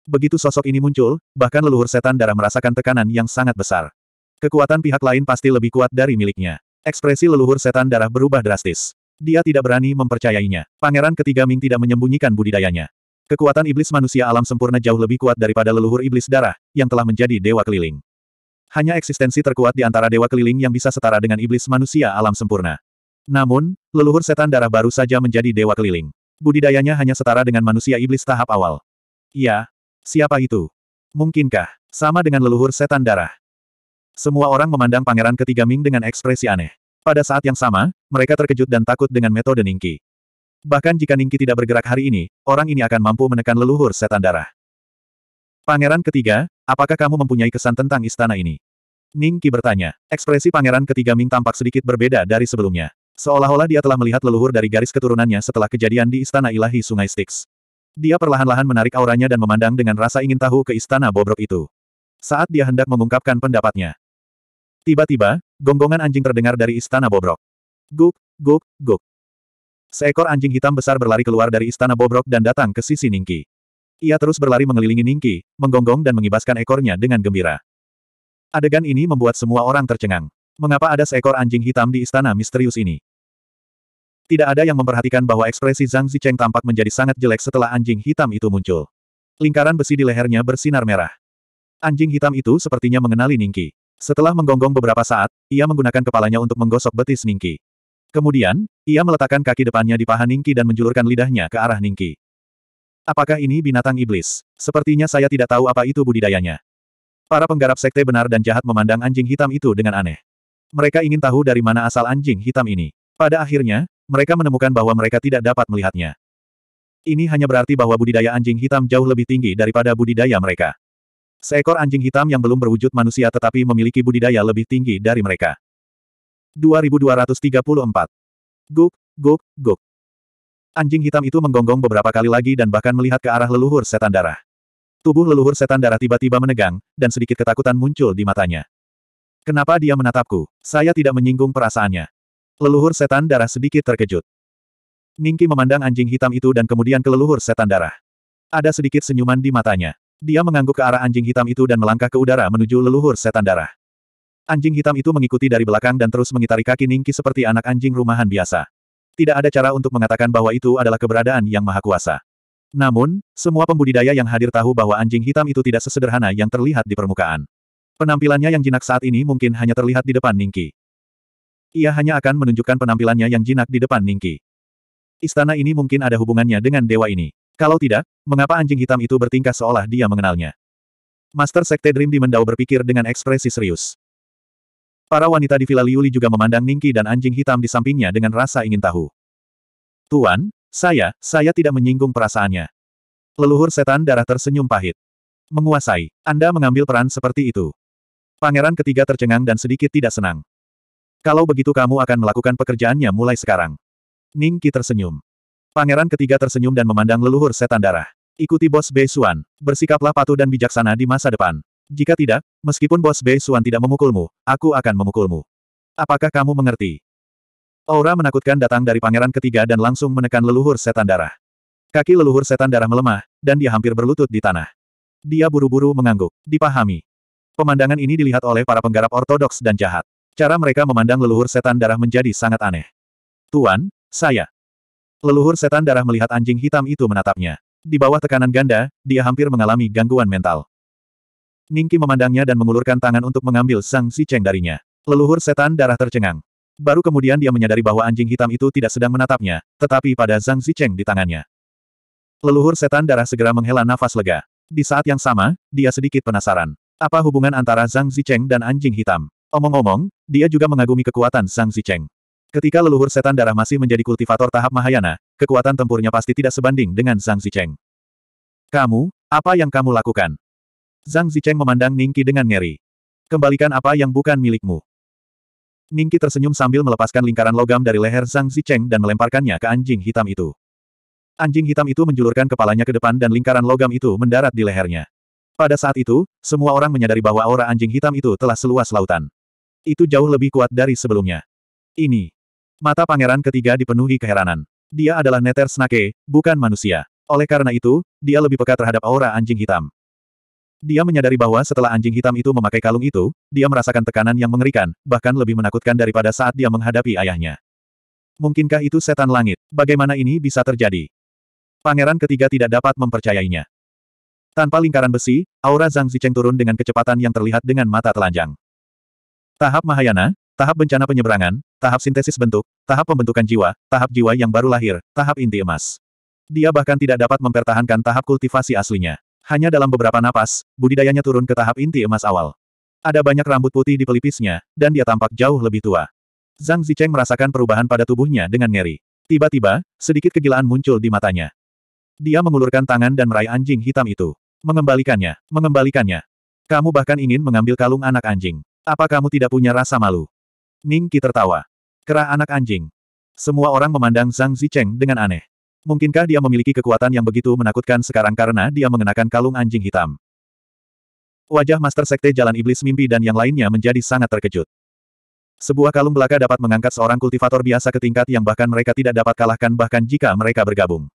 Begitu sosok ini muncul, bahkan leluhur setan darah merasakan tekanan yang sangat besar. Kekuatan pihak lain pasti lebih kuat dari miliknya. Ekspresi leluhur setan darah berubah drastis. Dia tidak berani mempercayainya. Pangeran ketiga Ming tidak menyembunyikan budidayanya. Kekuatan iblis manusia alam sempurna jauh lebih kuat daripada leluhur iblis darah, yang telah menjadi dewa keliling. Hanya eksistensi terkuat di antara dewa keliling yang bisa setara dengan iblis manusia alam sempurna. Namun, leluhur setan darah baru saja menjadi dewa keliling. Budidayanya hanya setara dengan manusia iblis tahap awal. Ya, siapa itu? Mungkinkah, sama dengan leluhur setan darah? Semua orang memandang pangeran ketiga Ming dengan ekspresi aneh. Pada saat yang sama, mereka terkejut dan takut dengan metode Ningki. Bahkan jika Ningki tidak bergerak hari ini, orang ini akan mampu menekan leluhur setan darah. Pangeran ketiga, apakah kamu mempunyai kesan tentang istana ini? Ningki bertanya. Ekspresi pangeran ketiga Ming tampak sedikit berbeda dari sebelumnya. Seolah-olah dia telah melihat leluhur dari garis keturunannya setelah kejadian di istana ilahi sungai Styx. Dia perlahan-lahan menarik auranya dan memandang dengan rasa ingin tahu ke istana bobrok itu. Saat dia hendak mengungkapkan pendapatnya, Tiba-tiba, gonggongan anjing terdengar dari istana bobrok. Guk, guk, guk. Seekor anjing hitam besar berlari keluar dari istana bobrok dan datang ke sisi Ningki. Ia terus berlari mengelilingi Ningki, menggonggong dan mengibaskan ekornya dengan gembira. Adegan ini membuat semua orang tercengang. Mengapa ada seekor anjing hitam di istana misterius ini? Tidak ada yang memperhatikan bahwa ekspresi Zhang Zicheng tampak menjadi sangat jelek setelah anjing hitam itu muncul. Lingkaran besi di lehernya bersinar merah. Anjing hitam itu sepertinya mengenali Ningki. Setelah menggonggong beberapa saat, ia menggunakan kepalanya untuk menggosok betis Ningki. Kemudian, ia meletakkan kaki depannya di paha Ningki dan menjulurkan lidahnya ke arah Ningki. Apakah ini binatang iblis? Sepertinya saya tidak tahu apa itu budidayanya. Para penggarap sekte benar dan jahat memandang anjing hitam itu dengan aneh. Mereka ingin tahu dari mana asal anjing hitam ini. Pada akhirnya, mereka menemukan bahwa mereka tidak dapat melihatnya. Ini hanya berarti bahwa budidaya anjing hitam jauh lebih tinggi daripada budidaya mereka. Seekor anjing hitam yang belum berwujud manusia tetapi memiliki budidaya lebih tinggi dari mereka. 2234. Guk, guk, guk. Anjing hitam itu menggonggong beberapa kali lagi dan bahkan melihat ke arah leluhur setan darah. Tubuh leluhur setan darah tiba-tiba menegang, dan sedikit ketakutan muncul di matanya. Kenapa dia menatapku? Saya tidak menyinggung perasaannya. Leluhur setan darah sedikit terkejut. Ningki memandang anjing hitam itu dan kemudian ke leluhur setan darah. Ada sedikit senyuman di matanya. Dia mengangguk ke arah anjing hitam itu dan melangkah ke udara menuju leluhur setan darah. Anjing hitam itu mengikuti dari belakang dan terus mengitari kaki Ningki seperti anak anjing rumahan biasa. Tidak ada cara untuk mengatakan bahwa itu adalah keberadaan yang maha kuasa. Namun, semua pembudidaya yang hadir tahu bahwa anjing hitam itu tidak sesederhana yang terlihat di permukaan. Penampilannya yang jinak saat ini mungkin hanya terlihat di depan Ningki. Ia hanya akan menunjukkan penampilannya yang jinak di depan Ningki. Istana ini mungkin ada hubungannya dengan dewa ini. Kalau tidak, mengapa anjing hitam itu bertingkah seolah dia mengenalnya? Master Sekte Dream di Mendau berpikir dengan ekspresi serius. Para wanita di Villa Liuli juga memandang Ningki dan anjing hitam di sampingnya dengan rasa ingin tahu. Tuan, saya, saya tidak menyinggung perasaannya. Leluhur setan darah tersenyum pahit. Menguasai, Anda mengambil peran seperti itu. Pangeran ketiga tercengang dan sedikit tidak senang. Kalau begitu kamu akan melakukan pekerjaannya mulai sekarang. Ningki tersenyum. Pangeran ketiga tersenyum dan memandang leluhur setan darah. Ikuti bos Bei Xuan. Bersikaplah patuh dan bijaksana di masa depan. Jika tidak, meskipun bos Bei Xuan tidak memukulmu, aku akan memukulmu. Apakah kamu mengerti? Aura menakutkan datang dari pangeran ketiga dan langsung menekan leluhur setan darah. Kaki leluhur setan darah melemah, dan dia hampir berlutut di tanah. Dia buru-buru mengangguk. Dipahami. Pemandangan ini dilihat oleh para penggarap ortodoks dan jahat. Cara mereka memandang leluhur setan darah menjadi sangat aneh. Tuan, saya, Leluhur setan darah melihat anjing hitam itu menatapnya. Di bawah tekanan ganda, dia hampir mengalami gangguan mental. Ningki memandangnya dan mengulurkan tangan untuk mengambil sang si Cheng darinya. Leluhur setan darah tercengang. Baru kemudian dia menyadari bahwa anjing hitam itu tidak sedang menatapnya, tetapi pada Zhang Zicheng di tangannya. Leluhur setan darah segera menghela nafas lega. Di saat yang sama, dia sedikit penasaran. Apa hubungan antara Zhang Zicheng dan anjing hitam? Omong-omong, dia juga mengagumi kekuatan Zhang Zicheng. Ketika leluhur setan darah masih menjadi kultivator tahap Mahayana, kekuatan tempurnya pasti tidak sebanding dengan Zhang Zicheng. Kamu, apa yang kamu lakukan? Zhang Zicheng memandang Ningki dengan ngeri. Kembalikan apa yang bukan milikmu. Ningki tersenyum sambil melepaskan lingkaran logam dari leher Zhang Zicheng dan melemparkannya ke anjing hitam itu. Anjing hitam itu menjulurkan kepalanya ke depan dan lingkaran logam itu mendarat di lehernya. Pada saat itu, semua orang menyadari bahwa aura anjing hitam itu telah seluas lautan. Itu jauh lebih kuat dari sebelumnya. Ini, Mata pangeran ketiga dipenuhi keheranan. Dia adalah neter snake, bukan manusia. Oleh karena itu, dia lebih peka terhadap aura anjing hitam. Dia menyadari bahwa setelah anjing hitam itu memakai kalung itu, dia merasakan tekanan yang mengerikan, bahkan lebih menakutkan daripada saat dia menghadapi ayahnya. Mungkinkah itu setan langit? Bagaimana ini bisa terjadi? Pangeran ketiga tidak dapat mempercayainya. Tanpa lingkaran besi, aura Zhang Zicheng turun dengan kecepatan yang terlihat dengan mata telanjang. Tahap Mahayana, Tahap bencana penyeberangan, tahap sintesis bentuk, tahap pembentukan jiwa, tahap jiwa yang baru lahir, tahap inti emas. Dia bahkan tidak dapat mempertahankan tahap kultivasi aslinya. Hanya dalam beberapa napas, budidayanya turun ke tahap inti emas awal. Ada banyak rambut putih di pelipisnya, dan dia tampak jauh lebih tua. Zhang Zicheng merasakan perubahan pada tubuhnya dengan ngeri. Tiba-tiba, sedikit kegilaan muncul di matanya. Dia mengulurkan tangan dan meraih anjing hitam itu. Mengembalikannya, mengembalikannya. Kamu bahkan ingin mengambil kalung anak anjing. Apa kamu tidak punya rasa malu? Ning Qi tertawa. Kera anak anjing. Semua orang memandang Zhang Zicheng dengan aneh. Mungkinkah dia memiliki kekuatan yang begitu menakutkan sekarang karena dia mengenakan kalung anjing hitam? Wajah Master Sekte Jalan Iblis Mimpi dan yang lainnya menjadi sangat terkejut. Sebuah kalung belaka dapat mengangkat seorang kultivator biasa ke tingkat yang bahkan mereka tidak dapat kalahkan bahkan jika mereka bergabung.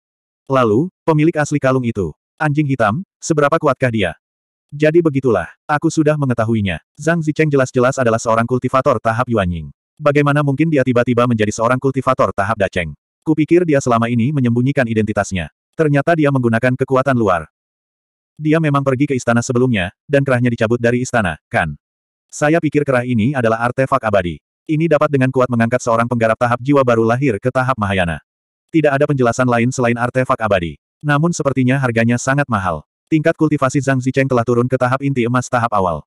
Lalu, pemilik asli kalung itu, anjing hitam, seberapa kuatkah dia? Jadi begitulah, aku sudah mengetahuinya. Zhang Zicheng jelas-jelas adalah seorang kultivator tahap Yuanying. Bagaimana mungkin dia tiba-tiba menjadi seorang kultivator tahap Daceng? Kupikir dia selama ini menyembunyikan identitasnya. Ternyata dia menggunakan kekuatan luar. Dia memang pergi ke istana sebelumnya, dan kerahnya dicabut dari istana, kan? Saya pikir kerah ini adalah artefak abadi. Ini dapat dengan kuat mengangkat seorang penggarap tahap jiwa baru lahir ke tahap Mahayana. Tidak ada penjelasan lain selain artefak abadi. Namun sepertinya harganya sangat mahal. Tingkat kultivasi Zhang Zicheng telah turun ke tahap inti emas tahap awal.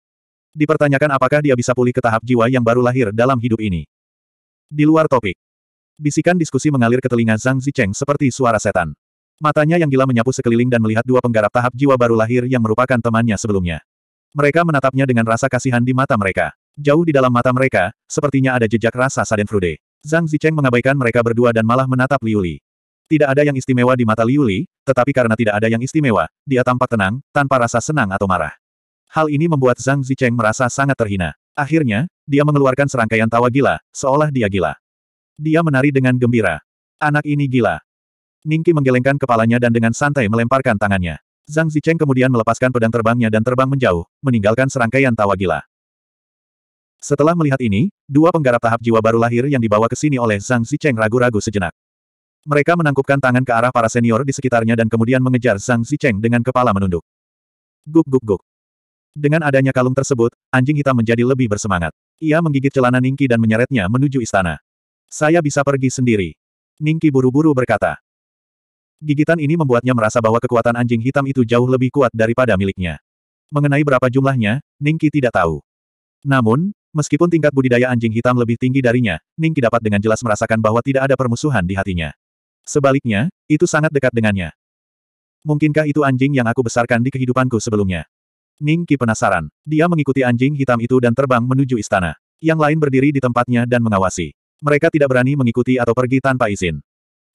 Dipertanyakan apakah dia bisa pulih ke tahap jiwa yang baru lahir dalam hidup ini. Di luar topik. Bisikan diskusi mengalir ke telinga Zhang Zicheng seperti suara setan. Matanya yang gila menyapu sekeliling dan melihat dua penggarap tahap jiwa baru lahir yang merupakan temannya sebelumnya. Mereka menatapnya dengan rasa kasihan di mata mereka. Jauh di dalam mata mereka, sepertinya ada jejak rasa Sadenfrude. Zhang Zicheng mengabaikan mereka berdua dan malah menatap Liuli. Li. Tidak ada yang istimewa di mata Liuli, tetapi karena tidak ada yang istimewa, dia tampak tenang, tanpa rasa senang atau marah. Hal ini membuat Zhang Zicheng merasa sangat terhina. Akhirnya, dia mengeluarkan serangkaian tawa gila, seolah dia gila. Dia menari dengan gembira. Anak ini gila. Ningki menggelengkan kepalanya dan dengan santai melemparkan tangannya. Zhang Zicheng kemudian melepaskan pedang terbangnya dan terbang menjauh, meninggalkan serangkaian tawa gila. Setelah melihat ini, dua penggarap tahap jiwa baru lahir yang dibawa ke sini oleh Zhang Zicheng ragu-ragu sejenak. Mereka menangkupkan tangan ke arah para senior di sekitarnya dan kemudian mengejar Zhang Zicheng dengan kepala menunduk. Guk guk guk. Dengan adanya kalung tersebut, anjing hitam menjadi lebih bersemangat. Ia menggigit celana Ningki dan menyeretnya menuju istana. Saya bisa pergi sendiri. Ningki buru-buru berkata. Gigitan ini membuatnya merasa bahwa kekuatan anjing hitam itu jauh lebih kuat daripada miliknya. Mengenai berapa jumlahnya, Ningki tidak tahu. Namun, meskipun tingkat budidaya anjing hitam lebih tinggi darinya, Ningki dapat dengan jelas merasakan bahwa tidak ada permusuhan di hatinya. Sebaliknya, itu sangat dekat dengannya. Mungkinkah itu anjing yang aku besarkan di kehidupanku sebelumnya? Ning Qi penasaran. Dia mengikuti anjing hitam itu dan terbang menuju istana. Yang lain berdiri di tempatnya dan mengawasi. Mereka tidak berani mengikuti atau pergi tanpa izin.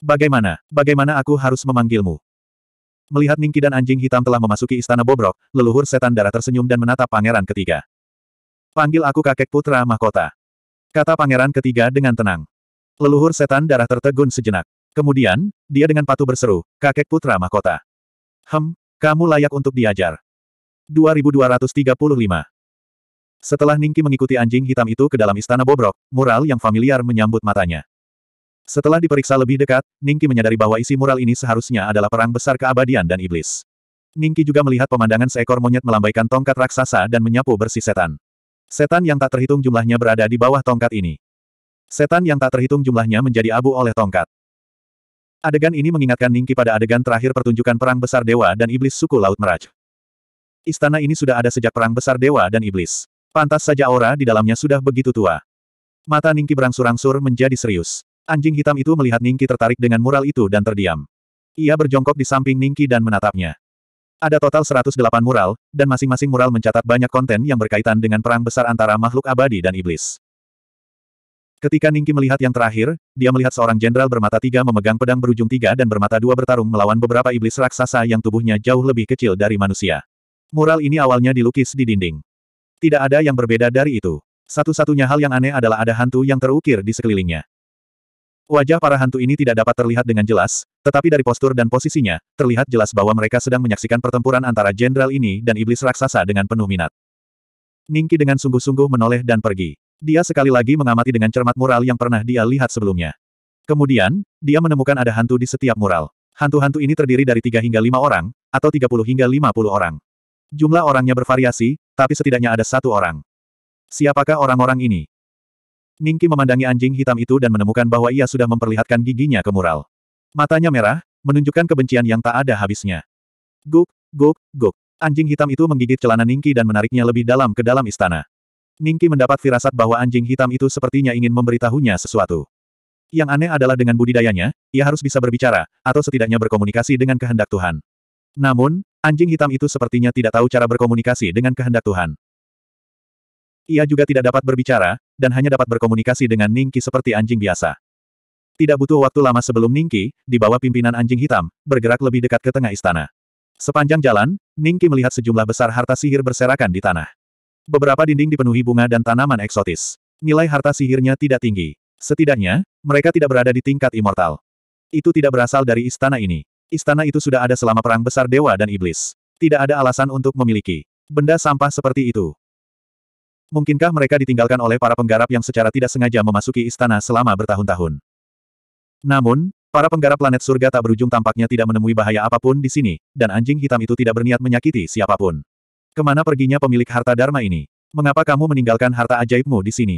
Bagaimana, bagaimana aku harus memanggilmu? Melihat Ningki dan anjing hitam telah memasuki istana bobrok, leluhur setan darah tersenyum dan menatap pangeran ketiga. Panggil aku kakek putra mahkota. Kata pangeran ketiga dengan tenang. Leluhur setan darah tertegun sejenak. Kemudian, dia dengan patuh berseru, kakek putra mahkota. Hem, kamu layak untuk diajar. 2235 Setelah Ningki mengikuti anjing hitam itu ke dalam istana bobrok, mural yang familiar menyambut matanya. Setelah diperiksa lebih dekat, Ningki menyadari bahwa isi mural ini seharusnya adalah perang besar keabadian dan iblis. Ningki juga melihat pemandangan seekor monyet melambaikan tongkat raksasa dan menyapu bersih setan. Setan yang tak terhitung jumlahnya berada di bawah tongkat ini. Setan yang tak terhitung jumlahnya menjadi abu oleh tongkat. Adegan ini mengingatkan Ningki pada adegan terakhir pertunjukan Perang Besar Dewa dan Iblis suku Laut Meraj. Istana ini sudah ada sejak Perang Besar Dewa dan Iblis. Pantas saja aura di dalamnya sudah begitu tua. Mata Ningki berangsur-angsur menjadi serius. Anjing hitam itu melihat Ningki tertarik dengan mural itu dan terdiam. Ia berjongkok di samping Ningki dan menatapnya. Ada total 108 mural, dan masing-masing mural mencatat banyak konten yang berkaitan dengan perang besar antara makhluk abadi dan iblis. Ketika Ningki melihat yang terakhir, dia melihat seorang jenderal bermata tiga memegang pedang berujung tiga dan bermata dua bertarung melawan beberapa iblis raksasa yang tubuhnya jauh lebih kecil dari manusia. Mural ini awalnya dilukis di dinding. Tidak ada yang berbeda dari itu. Satu-satunya hal yang aneh adalah ada hantu yang terukir di sekelilingnya. Wajah para hantu ini tidak dapat terlihat dengan jelas, tetapi dari postur dan posisinya, terlihat jelas bahwa mereka sedang menyaksikan pertempuran antara jenderal ini dan iblis raksasa dengan penuh minat. Ningki dengan sungguh-sungguh menoleh dan pergi. Dia sekali lagi mengamati dengan cermat mural yang pernah dia lihat sebelumnya. Kemudian, dia menemukan ada hantu di setiap mural. Hantu-hantu ini terdiri dari tiga hingga lima orang, atau 30 hingga 50 orang. Jumlah orangnya bervariasi, tapi setidaknya ada satu orang. Siapakah orang-orang ini? Ningki memandangi anjing hitam itu dan menemukan bahwa ia sudah memperlihatkan giginya ke mural. Matanya merah, menunjukkan kebencian yang tak ada habisnya. Guk, guk, guk. Anjing hitam itu menggigit celana Ningki dan menariknya lebih dalam ke dalam istana. Ningki mendapat firasat bahwa anjing hitam itu sepertinya ingin memberitahunya sesuatu. Yang aneh adalah dengan budidayanya, ia harus bisa berbicara, atau setidaknya berkomunikasi dengan kehendak Tuhan. Namun, anjing hitam itu sepertinya tidak tahu cara berkomunikasi dengan kehendak Tuhan. Ia juga tidak dapat berbicara, dan hanya dapat berkomunikasi dengan Ningki seperti anjing biasa. Tidak butuh waktu lama sebelum Ningki, di bawah pimpinan anjing hitam, bergerak lebih dekat ke tengah istana. Sepanjang jalan, Ningki melihat sejumlah besar harta sihir berserakan di tanah. Beberapa dinding dipenuhi bunga dan tanaman eksotis. Nilai harta sihirnya tidak tinggi. Setidaknya, mereka tidak berada di tingkat immortal. Itu tidak berasal dari istana ini. Istana itu sudah ada selama perang besar dewa dan iblis. Tidak ada alasan untuk memiliki benda sampah seperti itu. Mungkinkah mereka ditinggalkan oleh para penggarap yang secara tidak sengaja memasuki istana selama bertahun-tahun? Namun, para penggarap planet surga tak berujung tampaknya tidak menemui bahaya apapun di sini, dan anjing hitam itu tidak berniat menyakiti siapapun. Kemana perginya pemilik harta Dharma ini? Mengapa kamu meninggalkan harta ajaibmu di sini?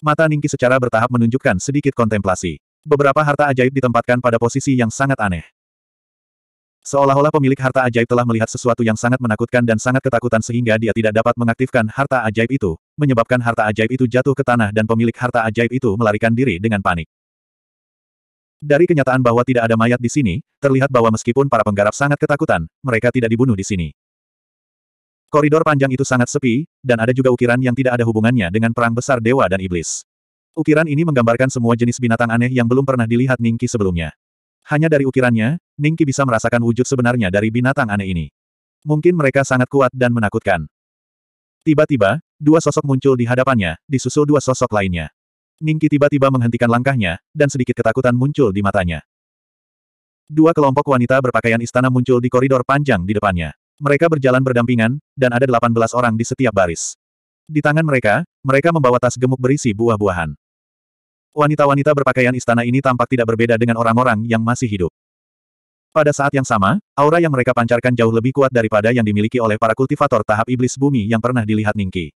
Mata Ningki secara bertahap menunjukkan sedikit kontemplasi. Beberapa harta ajaib ditempatkan pada posisi yang sangat aneh. Seolah-olah pemilik harta ajaib telah melihat sesuatu yang sangat menakutkan dan sangat ketakutan sehingga dia tidak dapat mengaktifkan harta ajaib itu, menyebabkan harta ajaib itu jatuh ke tanah dan pemilik harta ajaib itu melarikan diri dengan panik. Dari kenyataan bahwa tidak ada mayat di sini, terlihat bahwa meskipun para penggarap sangat ketakutan, mereka tidak dibunuh di sini. Koridor panjang itu sangat sepi, dan ada juga ukiran yang tidak ada hubungannya dengan perang besar dewa dan iblis. Ukiran ini menggambarkan semua jenis binatang aneh yang belum pernah dilihat Ningki sebelumnya. Hanya dari ukirannya, Ningki bisa merasakan wujud sebenarnya dari binatang aneh ini. Mungkin mereka sangat kuat dan menakutkan. Tiba-tiba, dua sosok muncul di hadapannya, disusul dua sosok lainnya. Ningki tiba-tiba menghentikan langkahnya, dan sedikit ketakutan muncul di matanya. Dua kelompok wanita berpakaian istana muncul di koridor panjang di depannya. Mereka berjalan berdampingan, dan ada 18 orang di setiap baris. Di tangan mereka, mereka membawa tas gemuk berisi buah-buahan. Wanita-wanita berpakaian istana ini tampak tidak berbeda dengan orang-orang yang masih hidup. Pada saat yang sama, aura yang mereka pancarkan jauh lebih kuat daripada yang dimiliki oleh para kultivator tahap iblis bumi yang pernah dilihat Ningki.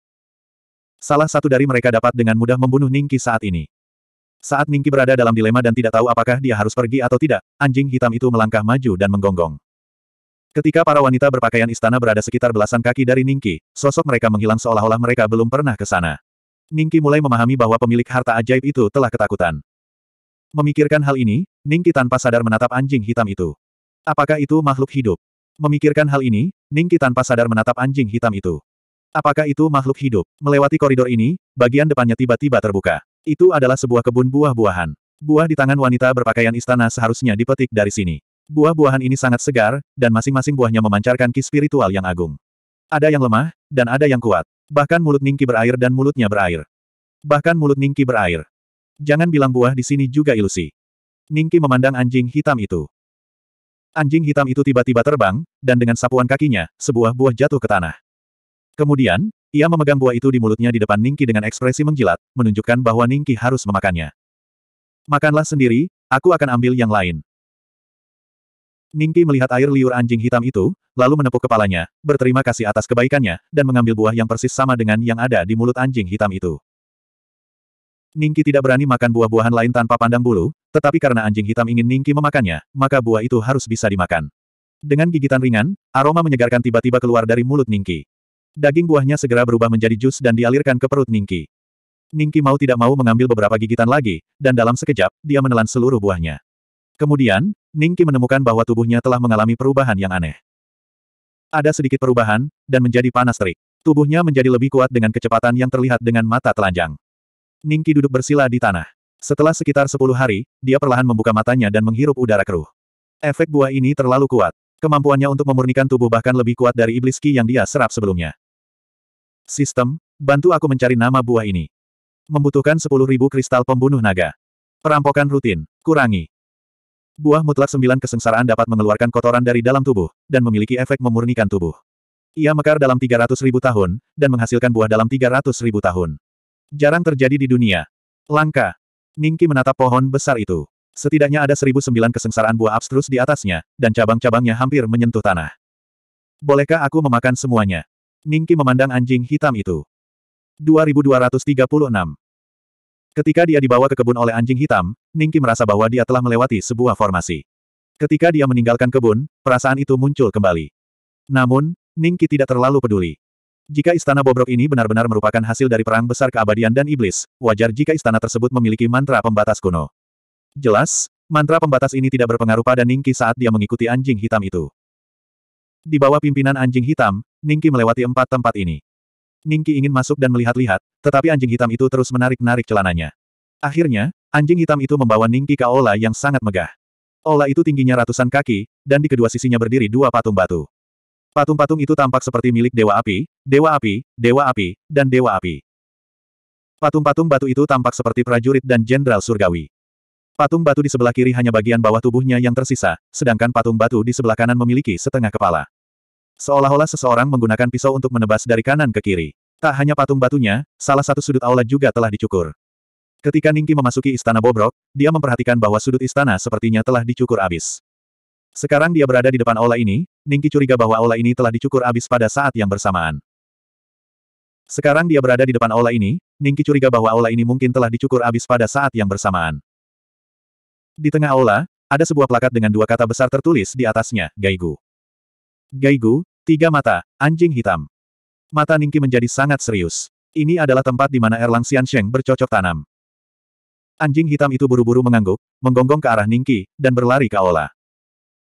Salah satu dari mereka dapat dengan mudah membunuh Ningki saat ini. Saat Ningki berada dalam dilema dan tidak tahu apakah dia harus pergi atau tidak, anjing hitam itu melangkah maju dan menggonggong. Ketika para wanita berpakaian istana berada sekitar belasan kaki dari Ningki, sosok mereka menghilang seolah-olah mereka belum pernah ke sana. Ningki mulai memahami bahwa pemilik harta ajaib itu telah ketakutan. Memikirkan hal ini, Ningki tanpa sadar menatap anjing hitam itu. Apakah itu makhluk hidup? Memikirkan hal ini, Ningki tanpa sadar menatap anjing hitam itu. Apakah itu makhluk hidup? Melewati koridor ini, bagian depannya tiba-tiba terbuka. Itu adalah sebuah kebun buah-buahan. Buah di tangan wanita berpakaian istana seharusnya dipetik dari sini. Buah-buahan ini sangat segar, dan masing-masing buahnya memancarkan ki spiritual yang agung. Ada yang lemah, dan ada yang kuat. Bahkan mulut Ningki berair dan mulutnya berair. Bahkan mulut Ningki berair. Jangan bilang buah di sini juga ilusi. Ningki memandang anjing hitam itu. Anjing hitam itu tiba-tiba terbang, dan dengan sapuan kakinya, sebuah buah jatuh ke tanah. Kemudian, ia memegang buah itu di mulutnya di depan Ningki dengan ekspresi menjilat, menunjukkan bahwa Ningki harus memakannya. Makanlah sendiri, aku akan ambil yang lain. Ningki melihat air liur anjing hitam itu, lalu menepuk kepalanya, berterima kasih atas kebaikannya, dan mengambil buah yang persis sama dengan yang ada di mulut anjing hitam itu. Ningki tidak berani makan buah-buahan lain tanpa pandang bulu, tetapi karena anjing hitam ingin Ningki memakannya, maka buah itu harus bisa dimakan. Dengan gigitan ringan, aroma menyegarkan tiba-tiba keluar dari mulut Ningki. Daging buahnya segera berubah menjadi jus dan dialirkan ke perut Ningki. Ningki mau tidak mau mengambil beberapa gigitan lagi, dan dalam sekejap, dia menelan seluruh buahnya. Kemudian, Ningki menemukan bahwa tubuhnya telah mengalami perubahan yang aneh. Ada sedikit perubahan, dan menjadi panas terik. Tubuhnya menjadi lebih kuat dengan kecepatan yang terlihat dengan mata telanjang. Ningki duduk bersila di tanah. Setelah sekitar 10 hari, dia perlahan membuka matanya dan menghirup udara keruh. Efek buah ini terlalu kuat. Kemampuannya untuk memurnikan tubuh bahkan lebih kuat dari iblis ki yang dia serap sebelumnya. Sistem, bantu aku mencari nama buah ini. Membutuhkan 10.000 kristal pembunuh naga. Perampokan rutin, kurangi. Buah mutlak sembilan kesengsaraan dapat mengeluarkan kotoran dari dalam tubuh, dan memiliki efek memurnikan tubuh. Ia mekar dalam 300 ribu tahun, dan menghasilkan buah dalam 300 ribu tahun. Jarang terjadi di dunia. Langka. Ningki menatap pohon besar itu. Setidaknya ada 1009 kesengsaraan buah abstrus di atasnya, dan cabang-cabangnya hampir menyentuh tanah. Bolehkah aku memakan semuanya? Ningki memandang anjing hitam itu. 2236. Ketika dia dibawa ke kebun oleh anjing hitam, Ningki merasa bahwa dia telah melewati sebuah formasi. Ketika dia meninggalkan kebun, perasaan itu muncul kembali. Namun, Ningki tidak terlalu peduli. Jika istana bobrok ini benar-benar merupakan hasil dari perang besar keabadian dan iblis, wajar jika istana tersebut memiliki mantra pembatas kuno. Jelas, mantra pembatas ini tidak berpengaruh pada Ningki saat dia mengikuti anjing hitam itu. Di bawah pimpinan anjing hitam, Ningki melewati empat tempat ini. Ningki ingin masuk dan melihat-lihat, tetapi anjing hitam itu terus menarik-narik celananya. Akhirnya, anjing hitam itu membawa Ningki ke Ola yang sangat megah. Ola itu tingginya ratusan kaki, dan di kedua sisinya berdiri dua patung batu. Patung-patung itu tampak seperti milik Dewa Api, Dewa Api, Dewa Api, dan Dewa Api. Patung-patung batu itu tampak seperti prajurit dan jenderal surgawi. Patung batu di sebelah kiri hanya bagian bawah tubuhnya yang tersisa, sedangkan patung batu di sebelah kanan memiliki setengah kepala. Seolah-olah seseorang menggunakan pisau untuk menebas dari kanan ke kiri. Tak hanya patung batunya, salah satu sudut aula juga telah dicukur. Ketika Ningki memasuki istana bobrok, dia memperhatikan bahwa sudut istana sepertinya telah dicukur abis. Sekarang dia berada di depan aula ini, Ningki curiga bahwa aula ini telah dicukur abis pada saat yang bersamaan. Sekarang dia berada di depan aula ini, Ningki curiga bahwa aula ini mungkin telah dicukur abis pada saat yang bersamaan. Di tengah aula, ada sebuah plakat dengan dua kata besar tertulis di atasnya, Gaigu. Gaigu, tiga mata, anjing hitam. Mata Ningki menjadi sangat serius. Ini adalah tempat di mana Erlang Xiansheng bercocok tanam. Anjing hitam itu buru-buru mengangguk, menggonggong ke arah Ningki, dan berlari ke aula.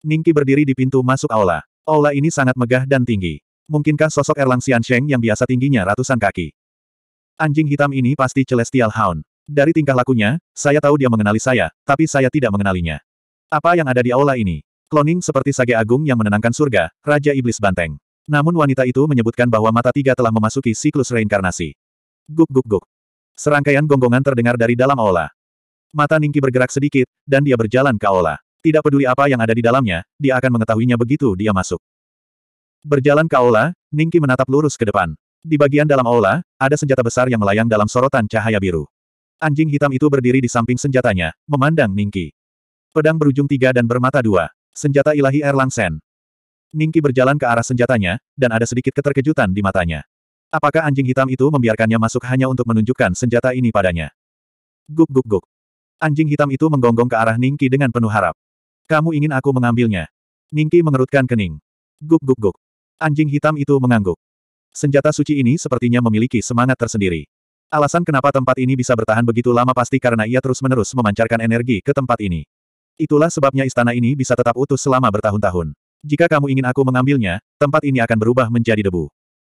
Ningki berdiri di pintu masuk aula. Aula ini sangat megah dan tinggi. Mungkinkah sosok Erlang Xiansheng yang biasa tingginya ratusan kaki? Anjing hitam ini pasti Celestial Hound. Dari tingkah lakunya, saya tahu dia mengenali saya, tapi saya tidak mengenalinya. Apa yang ada di aula ini? Kloning seperti sage agung yang menenangkan surga, Raja Iblis Banteng. Namun wanita itu menyebutkan bahwa mata tiga telah memasuki siklus reinkarnasi. Guk guk guk. Serangkaian gonggongan terdengar dari dalam aula. Mata Ningki bergerak sedikit, dan dia berjalan ke aula. Tidak peduli apa yang ada di dalamnya, dia akan mengetahuinya begitu dia masuk. Berjalan ke aula, Ningki menatap lurus ke depan. Di bagian dalam aula, ada senjata besar yang melayang dalam sorotan cahaya biru. Anjing hitam itu berdiri di samping senjatanya, memandang Ningki. Pedang berujung tiga dan bermata dua. Senjata ilahi Erlang Sen. Ningki berjalan ke arah senjatanya, dan ada sedikit keterkejutan di matanya. Apakah anjing hitam itu membiarkannya masuk hanya untuk menunjukkan senjata ini padanya? Guk guk guk. Anjing hitam itu menggonggong ke arah Ningki dengan penuh harap. Kamu ingin aku mengambilnya? Ningki mengerutkan kening. Guk guk guk. Anjing hitam itu mengangguk. Senjata suci ini sepertinya memiliki semangat tersendiri. Alasan kenapa tempat ini bisa bertahan begitu lama pasti karena ia terus-menerus memancarkan energi ke tempat ini. Itulah sebabnya istana ini bisa tetap utuh selama bertahun-tahun. Jika kamu ingin aku mengambilnya, tempat ini akan berubah menjadi debu.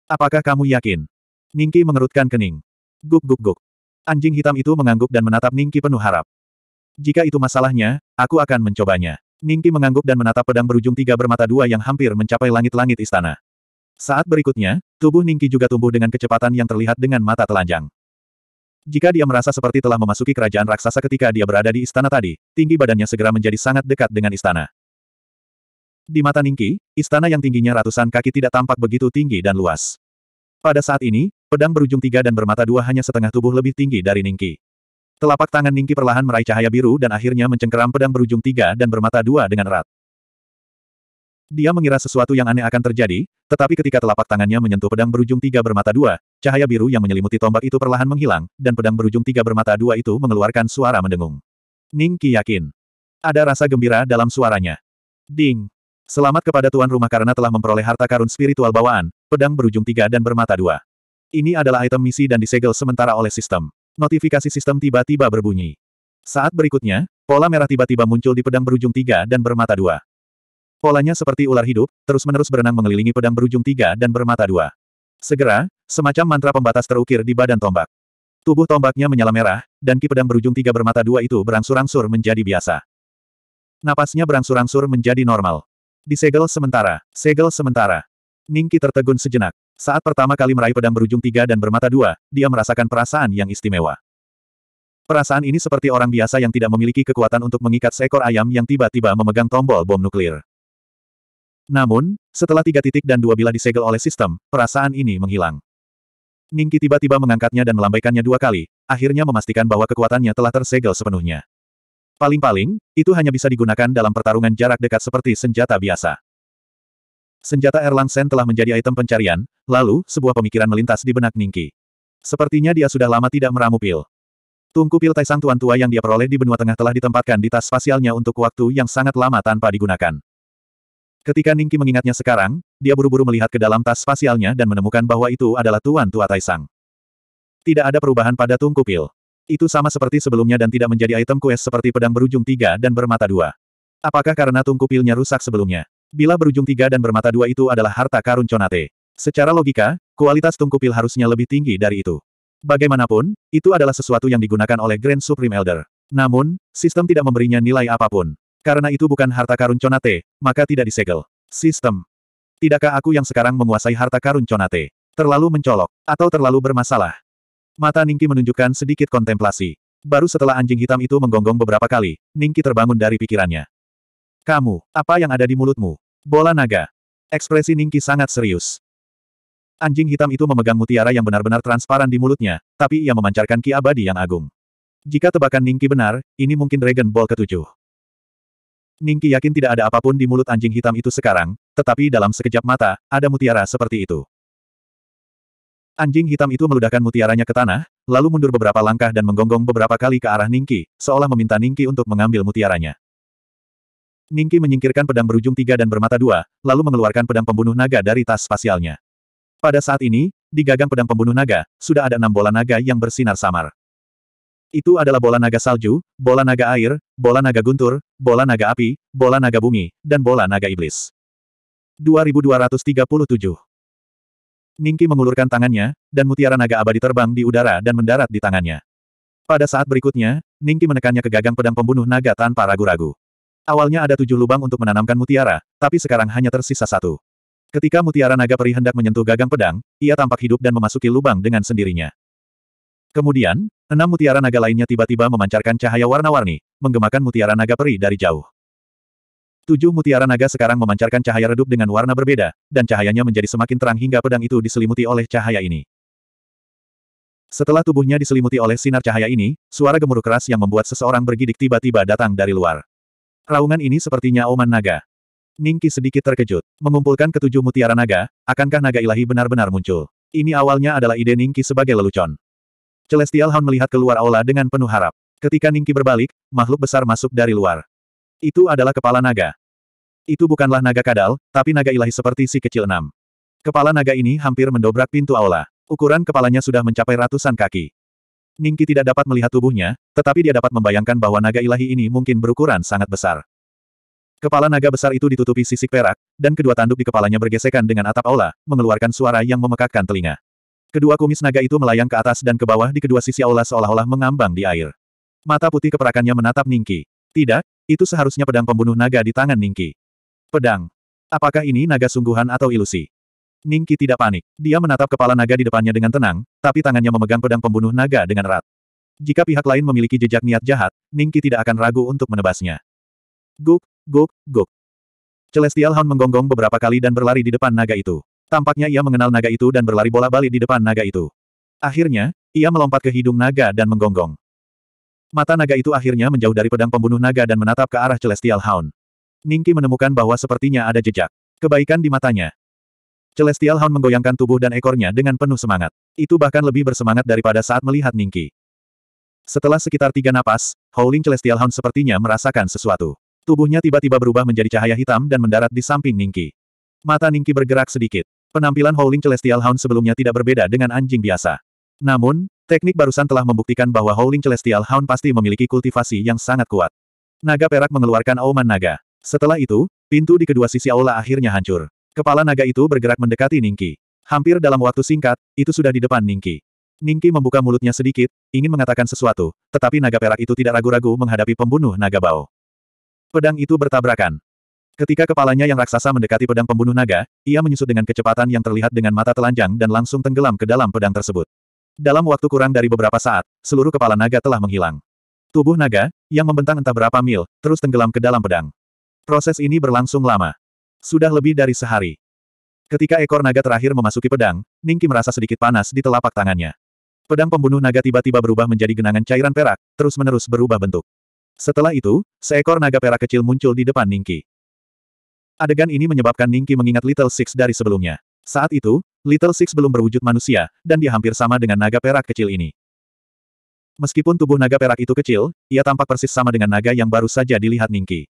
Apakah kamu yakin? Ningki mengerutkan kening. Guk guk guk. Anjing hitam itu mengangguk dan menatap Ningki penuh harap. Jika itu masalahnya, aku akan mencobanya. Ningki mengangguk dan menatap pedang berujung tiga bermata dua yang hampir mencapai langit-langit istana. Saat berikutnya, tubuh Ningki juga tumbuh dengan kecepatan yang terlihat dengan mata telanjang. Jika dia merasa seperti telah memasuki kerajaan raksasa ketika dia berada di istana tadi, tinggi badannya segera menjadi sangat dekat dengan istana. Di mata Ningki, istana yang tingginya ratusan kaki tidak tampak begitu tinggi dan luas. Pada saat ini, pedang berujung tiga dan bermata dua hanya setengah tubuh lebih tinggi dari Ningki. Telapak tangan Ningki perlahan meraih cahaya biru dan akhirnya mencengkeram pedang berujung tiga dan bermata dua dengan erat. Dia mengira sesuatu yang aneh akan terjadi, tetapi ketika telapak tangannya menyentuh pedang berujung tiga bermata dua, cahaya biru yang menyelimuti tombak itu perlahan menghilang, dan pedang berujung tiga bermata dua itu mengeluarkan suara mendengung. Ning Qi yakin. Ada rasa gembira dalam suaranya. Ding. Selamat kepada tuan rumah karena telah memperoleh harta karun spiritual bawaan, pedang berujung tiga dan bermata dua. Ini adalah item misi dan disegel sementara oleh sistem. Notifikasi sistem tiba-tiba berbunyi. Saat berikutnya, pola merah tiba-tiba muncul di pedang berujung tiga dan bermata dua. Polanya seperti ular hidup, terus-menerus berenang mengelilingi pedang berujung tiga dan bermata dua. Segera, semacam mantra pembatas terukir di badan tombak. Tubuh tombaknya menyala merah, dan ki pedang berujung tiga bermata dua itu berangsur-angsur menjadi biasa. Napasnya berangsur-angsur menjadi normal. Disegel sementara, segel sementara. Ningki tertegun sejenak. Saat pertama kali meraih pedang berujung tiga dan bermata dua, dia merasakan perasaan yang istimewa. Perasaan ini seperti orang biasa yang tidak memiliki kekuatan untuk mengikat seekor ayam yang tiba-tiba memegang tombol bom nuklir. Namun, setelah tiga titik dan dua bila disegel oleh sistem, perasaan ini menghilang. Ningki tiba-tiba mengangkatnya dan melambaikannya dua kali, akhirnya memastikan bahwa kekuatannya telah tersegel sepenuhnya. Paling-paling, itu hanya bisa digunakan dalam pertarungan jarak dekat seperti senjata biasa. Senjata Erlang Sen telah menjadi item pencarian, lalu sebuah pemikiran melintas di benak Ningki. Sepertinya dia sudah lama tidak meramu pil. Tungku pil Taisang Tuan Tua yang dia peroleh di benua tengah telah ditempatkan di tas spasialnya untuk waktu yang sangat lama tanpa digunakan. Ketika Ningki mengingatnya sekarang, dia buru-buru melihat ke dalam tas spasialnya dan menemukan bahwa itu adalah Tuan Tua Taisang. Tidak ada perubahan pada tungku pil. Itu sama seperti sebelumnya dan tidak menjadi item quest seperti pedang berujung tiga dan bermata dua. Apakah karena tungku pilnya rusak sebelumnya? Bila berujung tiga dan bermata dua itu adalah harta karun Conate. Secara logika, kualitas tungku pil harusnya lebih tinggi dari itu. Bagaimanapun, itu adalah sesuatu yang digunakan oleh Grand Supreme Elder. Namun, sistem tidak memberinya nilai apapun. Karena itu bukan harta karun Conate, maka tidak disegel. Sistem. Tidakkah aku yang sekarang menguasai harta karun Conate? Terlalu mencolok, atau terlalu bermasalah? Mata Ningki menunjukkan sedikit kontemplasi. Baru setelah anjing hitam itu menggonggong beberapa kali, Ningki terbangun dari pikirannya. Kamu, apa yang ada di mulutmu? Bola naga. Ekspresi Ningki sangat serius. Anjing hitam itu memegang mutiara yang benar-benar transparan di mulutnya, tapi ia memancarkan ki abadi yang agung. Jika tebakan Ningki benar, ini mungkin Dragon Ball ketujuh. Ningki yakin tidak ada apapun di mulut anjing hitam itu sekarang, tetapi dalam sekejap mata, ada mutiara seperti itu. Anjing hitam itu meludahkan mutiaranya ke tanah, lalu mundur beberapa langkah dan menggonggong beberapa kali ke arah Ningki, seolah meminta Ningki untuk mengambil mutiaranya. Ningki menyingkirkan pedang berujung tiga dan bermata dua, lalu mengeluarkan pedang pembunuh naga dari tas spasialnya. Pada saat ini, di gagang pedang pembunuh naga, sudah ada enam bola naga yang bersinar samar. Itu adalah bola naga salju, bola naga air, bola naga guntur, bola naga api, bola naga bumi, dan bola naga iblis. 2237 Ningki mengulurkan tangannya, dan mutiara naga abadi terbang di udara dan mendarat di tangannya. Pada saat berikutnya, Ningki menekannya ke gagang pedang pembunuh naga tanpa ragu-ragu. Awalnya ada tujuh lubang untuk menanamkan mutiara, tapi sekarang hanya tersisa satu. Ketika mutiara naga peri hendak menyentuh gagang pedang, ia tampak hidup dan memasuki lubang dengan sendirinya. Kemudian, enam mutiara naga lainnya tiba-tiba memancarkan cahaya warna-warni, menggemakan mutiara naga peri dari jauh. Tujuh mutiara naga sekarang memancarkan cahaya redup dengan warna berbeda, dan cahayanya menjadi semakin terang hingga pedang itu diselimuti oleh cahaya ini. Setelah tubuhnya diselimuti oleh sinar cahaya ini, suara gemuruh keras yang membuat seseorang bergidik tiba-tiba datang dari luar. Raungan ini sepertinya oman naga. Ningki sedikit terkejut. Mengumpulkan ketujuh mutiara naga, akankah naga ilahi benar-benar muncul? Ini awalnya adalah ide Ningki sebagai lelucon. Celestial Hound melihat keluar aula dengan penuh harap. Ketika Ningki berbalik, makhluk besar masuk dari luar. Itu adalah kepala naga. Itu bukanlah naga kadal, tapi naga ilahi seperti si kecil enam. Kepala naga ini hampir mendobrak pintu aula. Ukuran kepalanya sudah mencapai ratusan kaki. Ningki tidak dapat melihat tubuhnya, tetapi dia dapat membayangkan bahwa naga ilahi ini mungkin berukuran sangat besar. Kepala naga besar itu ditutupi sisik perak, dan kedua tanduk di kepalanya bergesekan dengan atap aula, mengeluarkan suara yang memekakkan telinga. Kedua kumis naga itu melayang ke atas dan ke bawah di kedua sisi aula seolah-olah mengambang di air. Mata putih keperakannya menatap Ningki. Tidak, itu seharusnya pedang pembunuh naga di tangan Ningki. Pedang. Apakah ini naga sungguhan atau ilusi? Ningki tidak panik. Dia menatap kepala naga di depannya dengan tenang, tapi tangannya memegang pedang pembunuh naga dengan erat. Jika pihak lain memiliki jejak niat jahat, Ningki tidak akan ragu untuk menebasnya. Guk, guk, guk. Celestial Hound menggonggong beberapa kali dan berlari di depan naga itu. Tampaknya ia mengenal naga itu dan berlari bola-balik di depan naga itu. Akhirnya, ia melompat ke hidung naga dan menggonggong. Mata naga itu akhirnya menjauh dari pedang pembunuh naga dan menatap ke arah Celestial Hound. Ningki menemukan bahwa sepertinya ada jejak. Kebaikan di matanya. Celestial Hound menggoyangkan tubuh dan ekornya dengan penuh semangat. Itu bahkan lebih bersemangat daripada saat melihat Ningki. Setelah sekitar tiga napas, Howling Celestial Hound sepertinya merasakan sesuatu. Tubuhnya tiba-tiba berubah menjadi cahaya hitam dan mendarat di samping Ningki. Mata Ningki bergerak sedikit. Penampilan Howling Celestial Hound sebelumnya tidak berbeda dengan anjing biasa. Namun, teknik barusan telah membuktikan bahwa Howling Celestial Hound pasti memiliki kultivasi yang sangat kuat. Naga perak mengeluarkan auman naga. Setelah itu, pintu di kedua sisi aula akhirnya hancur. Kepala naga itu bergerak mendekati Ningki. Hampir dalam waktu singkat, itu sudah di depan Ningki. Ningki membuka mulutnya sedikit, ingin mengatakan sesuatu, tetapi naga perak itu tidak ragu-ragu menghadapi pembunuh naga bau. Pedang itu bertabrakan. Ketika kepalanya yang raksasa mendekati pedang pembunuh naga, ia menyusut dengan kecepatan yang terlihat dengan mata telanjang dan langsung tenggelam ke dalam pedang tersebut. Dalam waktu kurang dari beberapa saat, seluruh kepala naga telah menghilang. Tubuh naga, yang membentang entah berapa mil, terus tenggelam ke dalam pedang. Proses ini berlangsung lama. Sudah lebih dari sehari. Ketika ekor naga terakhir memasuki pedang, Ningki merasa sedikit panas di telapak tangannya. Pedang pembunuh naga tiba-tiba berubah menjadi genangan cairan perak, terus-menerus berubah bentuk. Setelah itu, seekor naga perak kecil muncul di depan Ningki. Adegan ini menyebabkan Ningki mengingat Little Six dari sebelumnya. Saat itu, Little Six belum berwujud manusia, dan dia hampir sama dengan naga perak kecil ini. Meskipun tubuh naga perak itu kecil, ia tampak persis sama dengan naga yang baru saja dilihat Ningki.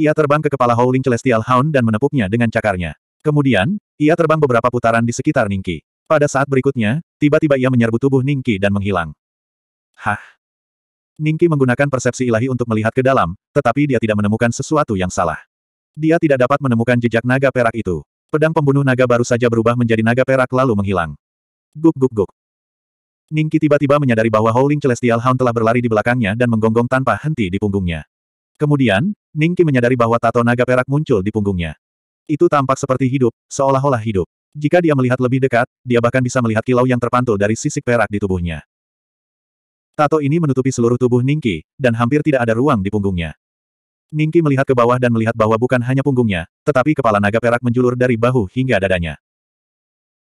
Ia terbang ke kepala Howling Celestial Hound dan menepuknya dengan cakarnya. Kemudian, ia terbang beberapa putaran di sekitar Ningki. Pada saat berikutnya, tiba-tiba ia menyerbu tubuh Ningki dan menghilang. Hah? Ningki menggunakan persepsi ilahi untuk melihat ke dalam, tetapi dia tidak menemukan sesuatu yang salah. Dia tidak dapat menemukan jejak naga perak itu. Pedang pembunuh naga baru saja berubah menjadi naga perak lalu menghilang. Guk guk guk. Ningki tiba-tiba menyadari bahwa Howling Celestial Hound telah berlari di belakangnya dan menggonggong tanpa henti di punggungnya. Kemudian, Ningki menyadari bahwa tato naga perak muncul di punggungnya. Itu tampak seperti hidup, seolah-olah hidup. Jika dia melihat lebih dekat, dia bahkan bisa melihat kilau yang terpantul dari sisik perak di tubuhnya. Tato ini menutupi seluruh tubuh Ningki, dan hampir tidak ada ruang di punggungnya. Ningki melihat ke bawah dan melihat bahwa bukan hanya punggungnya, tetapi kepala naga perak menjulur dari bahu hingga dadanya.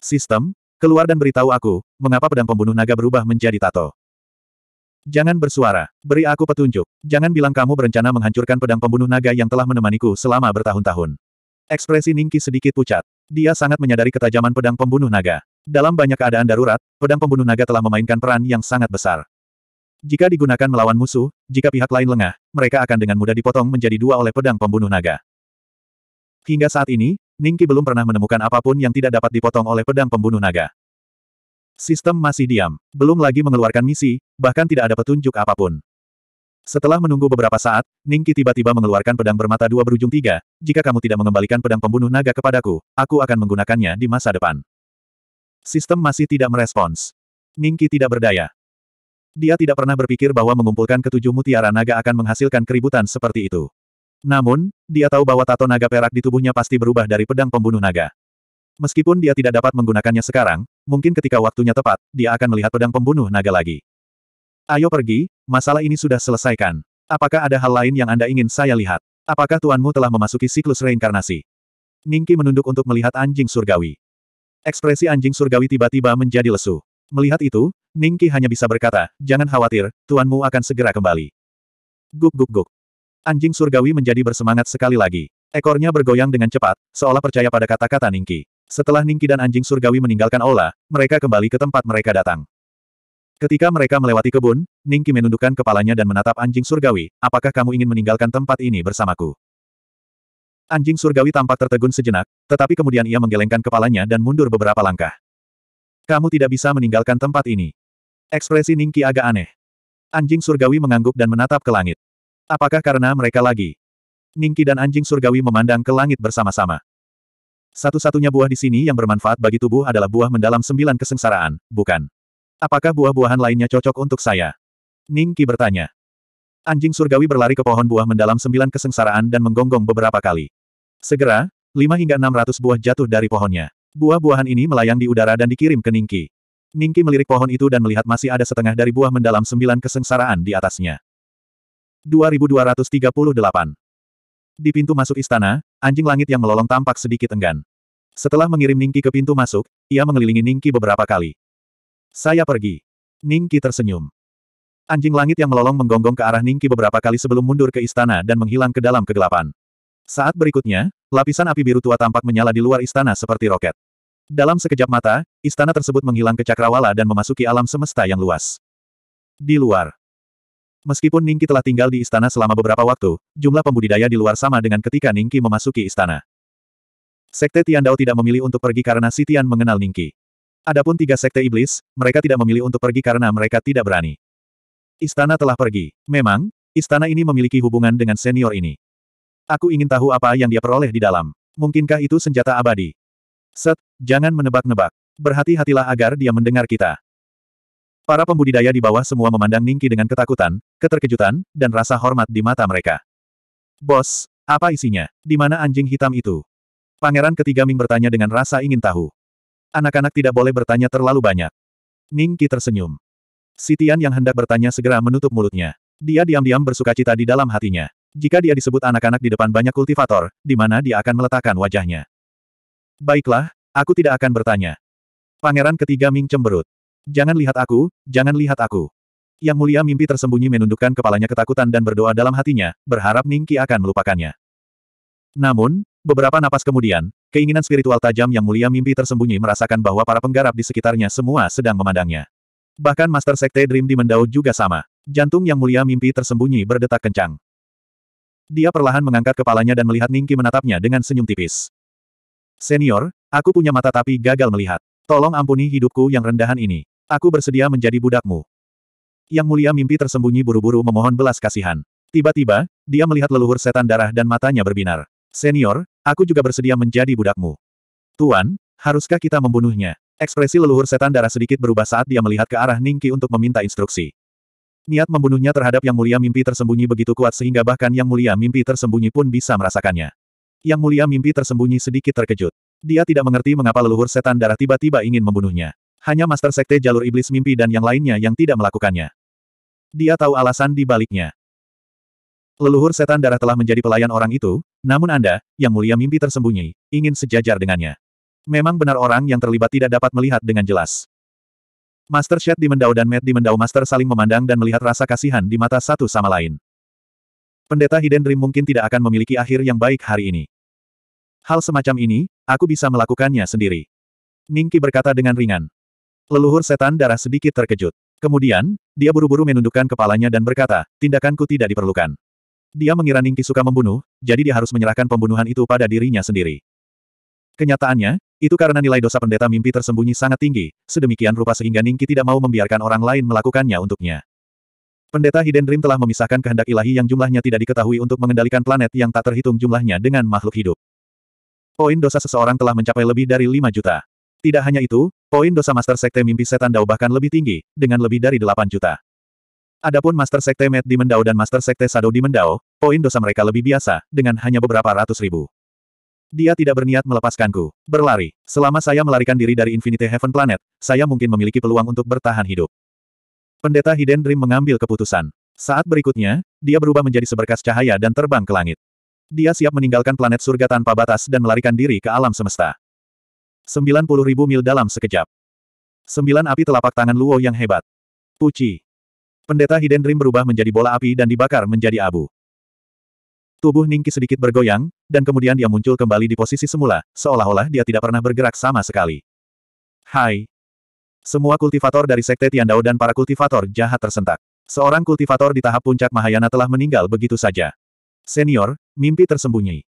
Sistem, keluar dan beritahu aku, mengapa pedang pembunuh naga berubah menjadi tato. Jangan bersuara, beri aku petunjuk. Jangan bilang kamu berencana menghancurkan pedang pembunuh naga yang telah menemaniku selama bertahun-tahun. Ekspresi Ningki sedikit pucat. Dia sangat menyadari ketajaman pedang pembunuh naga. Dalam banyak keadaan darurat, pedang pembunuh naga telah memainkan peran yang sangat besar. Jika digunakan melawan musuh, jika pihak lain lengah, mereka akan dengan mudah dipotong menjadi dua oleh pedang pembunuh naga. Hingga saat ini, Ningki belum pernah menemukan apapun yang tidak dapat dipotong oleh pedang pembunuh naga. Sistem masih diam, belum lagi mengeluarkan misi, bahkan tidak ada petunjuk apapun. Setelah menunggu beberapa saat, Ningki tiba-tiba mengeluarkan pedang bermata dua berujung tiga, jika kamu tidak mengembalikan pedang pembunuh naga kepadaku, aku akan menggunakannya di masa depan. Sistem masih tidak merespons. Ningki tidak berdaya. Dia tidak pernah berpikir bahwa mengumpulkan ketujuh mutiara naga akan menghasilkan keributan seperti itu. Namun, dia tahu bahwa tato naga perak di tubuhnya pasti berubah dari pedang pembunuh naga. Meskipun dia tidak dapat menggunakannya sekarang, mungkin ketika waktunya tepat, dia akan melihat pedang pembunuh naga lagi. Ayo pergi, masalah ini sudah selesaikan. Apakah ada hal lain yang Anda ingin saya lihat? Apakah tuanmu telah memasuki siklus reinkarnasi? Ningki menunduk untuk melihat anjing surgawi. Ekspresi anjing surgawi tiba-tiba menjadi lesu. Melihat itu, Ningki hanya bisa berkata, jangan khawatir, tuanmu akan segera kembali. Guk guk guk. Anjing surgawi menjadi bersemangat sekali lagi. Ekornya bergoyang dengan cepat, seolah percaya pada kata-kata Ningki. Setelah Ningki dan anjing surgawi meninggalkan Ola, mereka kembali ke tempat mereka datang. Ketika mereka melewati kebun, Ningki menundukkan kepalanya dan menatap anjing surgawi, apakah kamu ingin meninggalkan tempat ini bersamaku? Anjing surgawi tampak tertegun sejenak, tetapi kemudian ia menggelengkan kepalanya dan mundur beberapa langkah. Kamu tidak bisa meninggalkan tempat ini. Ekspresi Ningki agak aneh. Anjing surgawi mengangguk dan menatap ke langit. Apakah karena mereka lagi? Ningki dan anjing surgawi memandang ke langit bersama-sama. Satu-satunya buah di sini yang bermanfaat bagi tubuh adalah buah mendalam sembilan kesengsaraan, bukan? Apakah buah-buahan lainnya cocok untuk saya? Ningki bertanya. Anjing surgawi berlari ke pohon buah mendalam sembilan kesengsaraan dan menggonggong beberapa kali. Segera, lima hingga enam ratus buah jatuh dari pohonnya. Buah-buahan ini melayang di udara dan dikirim ke Ningki. Ningki melirik pohon itu dan melihat masih ada setengah dari buah mendalam sembilan kesengsaraan di atasnya. 2238. Di pintu masuk istana, anjing langit yang melolong tampak sedikit enggan. Setelah mengirim Ningki ke pintu masuk, ia mengelilingi Ningki beberapa kali. Saya pergi. Ningki tersenyum. Anjing langit yang melolong menggonggong ke arah Ningki beberapa kali sebelum mundur ke istana dan menghilang ke dalam kegelapan. Saat berikutnya, lapisan api biru tua tampak menyala di luar istana seperti roket. Dalam sekejap mata, istana tersebut menghilang ke cakrawala dan memasuki alam semesta yang luas. Di luar. Meskipun Ningki telah tinggal di istana selama beberapa waktu, jumlah pembudidaya di luar sama dengan ketika Ningki memasuki istana. Sekte Tian Dao tidak memilih untuk pergi karena si Tian mengenal Ningki. Adapun tiga sekte iblis, mereka tidak memilih untuk pergi karena mereka tidak berani. Istana telah pergi. Memang, istana ini memiliki hubungan dengan senior ini. Aku ingin tahu apa yang dia peroleh di dalam. Mungkinkah itu senjata abadi? Set, jangan menebak-nebak. Berhati-hatilah agar dia mendengar kita. Para pembudidaya di bawah semua memandang Ningki dengan ketakutan, keterkejutan, dan rasa hormat di mata mereka. Bos, apa isinya? Di mana anjing hitam itu? Pangeran ketiga Ming bertanya dengan rasa ingin tahu. Anak-anak tidak boleh bertanya terlalu banyak. Ningki tersenyum. Sitian yang hendak bertanya segera menutup mulutnya. Dia diam-diam bersuka cita di dalam hatinya. Jika dia disebut anak-anak di depan banyak kultivator, di mana dia akan meletakkan wajahnya. Baiklah, aku tidak akan bertanya. Pangeran ketiga Ming cemberut. Jangan lihat aku, jangan lihat aku. Yang mulia mimpi tersembunyi menundukkan kepalanya ketakutan dan berdoa dalam hatinya, berharap Ningki akan melupakannya. Namun, beberapa napas kemudian, keinginan spiritual tajam yang mulia mimpi tersembunyi merasakan bahwa para penggarap di sekitarnya semua sedang memandangnya. Bahkan Master Sekte Dream di Mendao juga sama. Jantung yang mulia mimpi tersembunyi berdetak kencang. Dia perlahan mengangkat kepalanya dan melihat Ningki menatapnya dengan senyum tipis. Senior, aku punya mata tapi gagal melihat. Tolong ampuni hidupku yang rendahan ini. Aku bersedia menjadi budakmu. Yang mulia mimpi tersembunyi buru-buru memohon belas kasihan. Tiba-tiba, dia melihat leluhur setan darah dan matanya berbinar. Senior, aku juga bersedia menjadi budakmu. Tuan, haruskah kita membunuhnya? Ekspresi leluhur setan darah sedikit berubah saat dia melihat ke arah Ningki untuk meminta instruksi. Niat membunuhnya terhadap yang mulia mimpi tersembunyi begitu kuat sehingga bahkan yang mulia mimpi tersembunyi pun bisa merasakannya. Yang mulia mimpi tersembunyi sedikit terkejut. Dia tidak mengerti mengapa leluhur setan darah tiba-tiba ingin membunuhnya. Hanya Master Sekte Jalur Iblis Mimpi dan yang lainnya yang tidak melakukannya. Dia tahu alasan di baliknya. Leluhur setan darah telah menjadi pelayan orang itu, namun Anda, yang mulia mimpi tersembunyi, ingin sejajar dengannya. Memang benar orang yang terlibat tidak dapat melihat dengan jelas. Master Shed di Mendao dan Matt di Mendao Master saling memandang dan melihat rasa kasihan di mata satu sama lain. Pendeta Hidden Dream mungkin tidak akan memiliki akhir yang baik hari ini. Hal semacam ini, aku bisa melakukannya sendiri. Ningki berkata dengan ringan. Leluhur setan darah sedikit terkejut. Kemudian, dia buru-buru menundukkan kepalanya dan berkata, tindakanku tidak diperlukan. Dia mengira Ningki suka membunuh, jadi dia harus menyerahkan pembunuhan itu pada dirinya sendiri. Kenyataannya, itu karena nilai dosa pendeta mimpi tersembunyi sangat tinggi, sedemikian rupa sehingga Ningki tidak mau membiarkan orang lain melakukannya untuknya. Pendeta Hidden Dream telah memisahkan kehendak ilahi yang jumlahnya tidak diketahui untuk mengendalikan planet yang tak terhitung jumlahnya dengan makhluk hidup. Poin dosa seseorang telah mencapai lebih dari 5 juta. Tidak hanya itu, poin dosa Master Sekte Mimpi Setan Dao bahkan lebih tinggi, dengan lebih dari 8 juta. Adapun Master Sekte Met Demon Dao dan Master Sekte Sado Demon Dao, poin dosa mereka lebih biasa, dengan hanya beberapa ratus ribu. Dia tidak berniat melepaskanku. Berlari. Selama saya melarikan diri dari Infinity Heaven Planet, saya mungkin memiliki peluang untuk bertahan hidup. Pendeta Hidden Dream mengambil keputusan. Saat berikutnya, dia berubah menjadi seberkas cahaya dan terbang ke langit. Dia siap meninggalkan planet surga tanpa batas dan melarikan diri ke alam semesta. ribu mil dalam sekejap. Sembilan api telapak tangan Luo yang hebat. Puci. Pendeta Hidden Dream berubah menjadi bola api dan dibakar menjadi abu. Tubuh Ningki sedikit bergoyang, dan kemudian dia muncul kembali di posisi semula, seolah-olah dia tidak pernah bergerak sama sekali. Hai. Semua kultivator dari Sekte Tiandao dan para kultivator jahat tersentak. Seorang kultivator di tahap puncak Mahayana telah meninggal begitu saja. Senior, mimpi tersembunyi.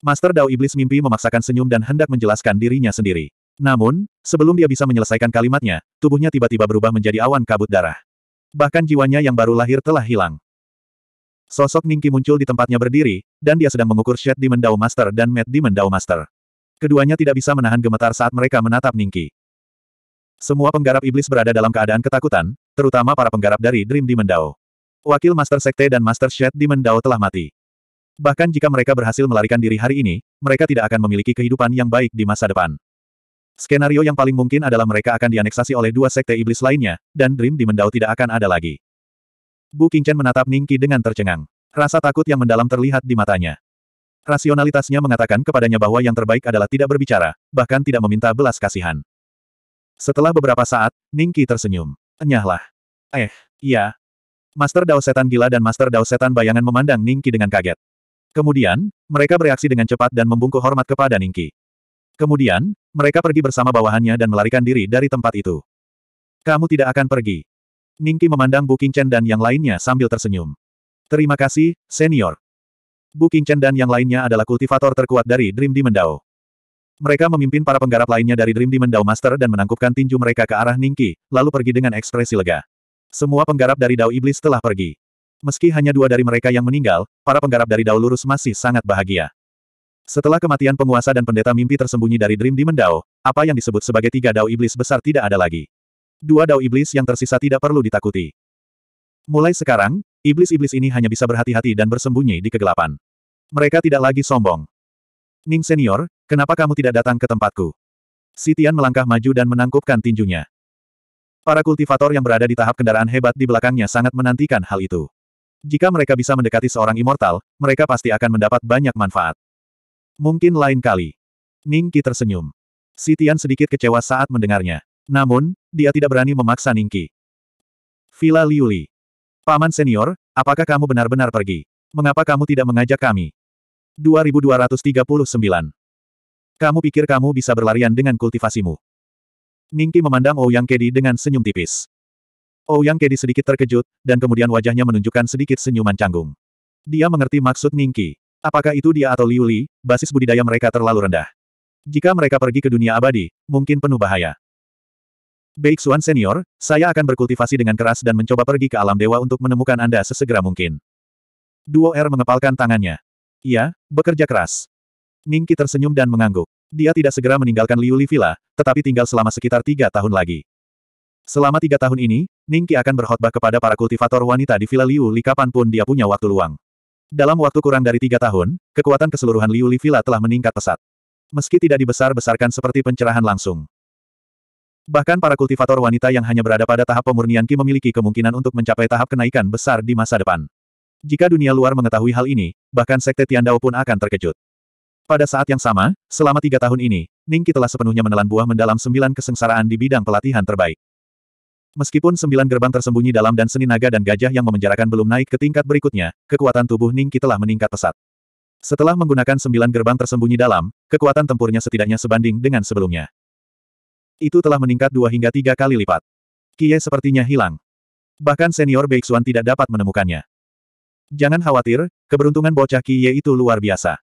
Master Dao Iblis Mimpi memaksakan senyum dan hendak menjelaskan dirinya sendiri. Namun, sebelum dia bisa menyelesaikan kalimatnya, tubuhnya tiba-tiba berubah menjadi awan kabut darah. Bahkan jiwanya yang baru lahir telah hilang. Sosok Ningki muncul di tempatnya berdiri, dan dia sedang mengukur Shed Demon Dao Master dan Mad Demon Dao Master. Keduanya tidak bisa menahan gemetar saat mereka menatap Ningki. Semua penggarap iblis berada dalam keadaan ketakutan, terutama para penggarap dari Dream Demon Dao. Wakil Master Sekte dan Master Shed Demon Dao telah mati. Bahkan jika mereka berhasil melarikan diri hari ini, mereka tidak akan memiliki kehidupan yang baik di masa depan. Skenario yang paling mungkin adalah mereka akan dianeksasi oleh dua sekte iblis lainnya, dan Dream Demon Dao tidak akan ada lagi. Bu Kingchen menatap Ningki dengan tercengang. Rasa takut yang mendalam terlihat di matanya. Rasionalitasnya mengatakan kepadanya bahwa yang terbaik adalah tidak berbicara, bahkan tidak meminta belas kasihan. Setelah beberapa saat, Ningki tersenyum. Enyahlah. Eh, iya. Master Dao Setan Gila dan Master Dao Setan Bayangan memandang Ningki dengan kaget. Kemudian, mereka bereaksi dengan cepat dan membungkuk hormat kepada Ningki. Kemudian, mereka pergi bersama bawahannya dan melarikan diri dari tempat itu. Kamu tidak akan pergi. Ningki memandang Bu Qingchen dan yang lainnya sambil tersenyum. Terima kasih, senior. Bu Qingchen dan yang lainnya adalah kultivator terkuat dari Dream Demon Dao. Mereka memimpin para penggarap lainnya dari Dream Demon Dao Master dan menangkupkan tinju mereka ke arah Ningki, lalu pergi dengan ekspresi lega. Semua penggarap dari Dao Iblis telah pergi. Meski hanya dua dari mereka yang meninggal, para penggarap dari Dao Lurus masih sangat bahagia. Setelah kematian penguasa dan pendeta mimpi tersembunyi dari Dream Demon Dao, apa yang disebut sebagai tiga Dao Iblis besar tidak ada lagi. Dua Dao Iblis yang tersisa tidak perlu ditakuti. Mulai sekarang, iblis-iblis ini hanya bisa berhati-hati dan bersembunyi di kegelapan. Mereka tidak lagi sombong. Ning Senior, Kenapa kamu tidak datang ke tempatku? Sitian melangkah maju dan menangkupkan tinjunya. Para kultivator yang berada di tahap kendaraan hebat di belakangnya sangat menantikan hal itu. Jika mereka bisa mendekati seorang immortal, mereka pasti akan mendapat banyak manfaat. Mungkin lain kali. Ningki tersenyum. Sitian sedikit kecewa saat mendengarnya. Namun, dia tidak berani memaksa Ningki. Villa Liuli. Paman senior, apakah kamu benar-benar pergi? Mengapa kamu tidak mengajak kami? 2239 kamu pikir kamu bisa berlarian dengan kultivasimu? Ningki memandang Ouyang oh Kedi dengan senyum tipis. Ouyang oh Kedi sedikit terkejut, dan kemudian wajahnya menunjukkan sedikit senyuman canggung. Dia mengerti maksud Ningki. Apakah itu dia atau Liuli? basis budidaya mereka terlalu rendah. Jika mereka pergi ke dunia abadi, mungkin penuh bahaya. Baik Xuan Senior, saya akan berkultivasi dengan keras dan mencoba pergi ke alam dewa untuk menemukan Anda sesegera mungkin. Duo R er mengepalkan tangannya. Iya, bekerja keras. Ningki tersenyum dan mengangguk. Dia tidak segera meninggalkan Liu Li Villa, tetapi tinggal selama sekitar tiga tahun lagi. Selama tiga tahun ini, Ningki akan berkhotbah kepada para kultivator wanita di Villa Liu Li kapanpun dia punya waktu luang. Dalam waktu kurang dari tiga tahun, kekuatan keseluruhan Liu Li Villa telah meningkat pesat. Meski tidak dibesar-besarkan seperti pencerahan langsung. Bahkan para kultivator wanita yang hanya berada pada tahap pemurnian Ki memiliki kemungkinan untuk mencapai tahap kenaikan besar di masa depan. Jika dunia luar mengetahui hal ini, bahkan Sekte Tiandao pun akan terkejut. Pada saat yang sama, selama tiga tahun ini, Ningki telah sepenuhnya menelan buah mendalam sembilan kesengsaraan di bidang pelatihan terbaik. Meskipun sembilan gerbang tersembunyi dalam dan seni naga dan gajah yang memenjarakan belum naik ke tingkat berikutnya, kekuatan tubuh Ningki telah meningkat pesat. Setelah menggunakan sembilan gerbang tersembunyi dalam, kekuatan tempurnya setidaknya sebanding dengan sebelumnya. Itu telah meningkat dua hingga tiga kali lipat. Kie sepertinya hilang. Bahkan senior Beixuan tidak dapat menemukannya. Jangan khawatir, keberuntungan bocah Kie itu luar biasa.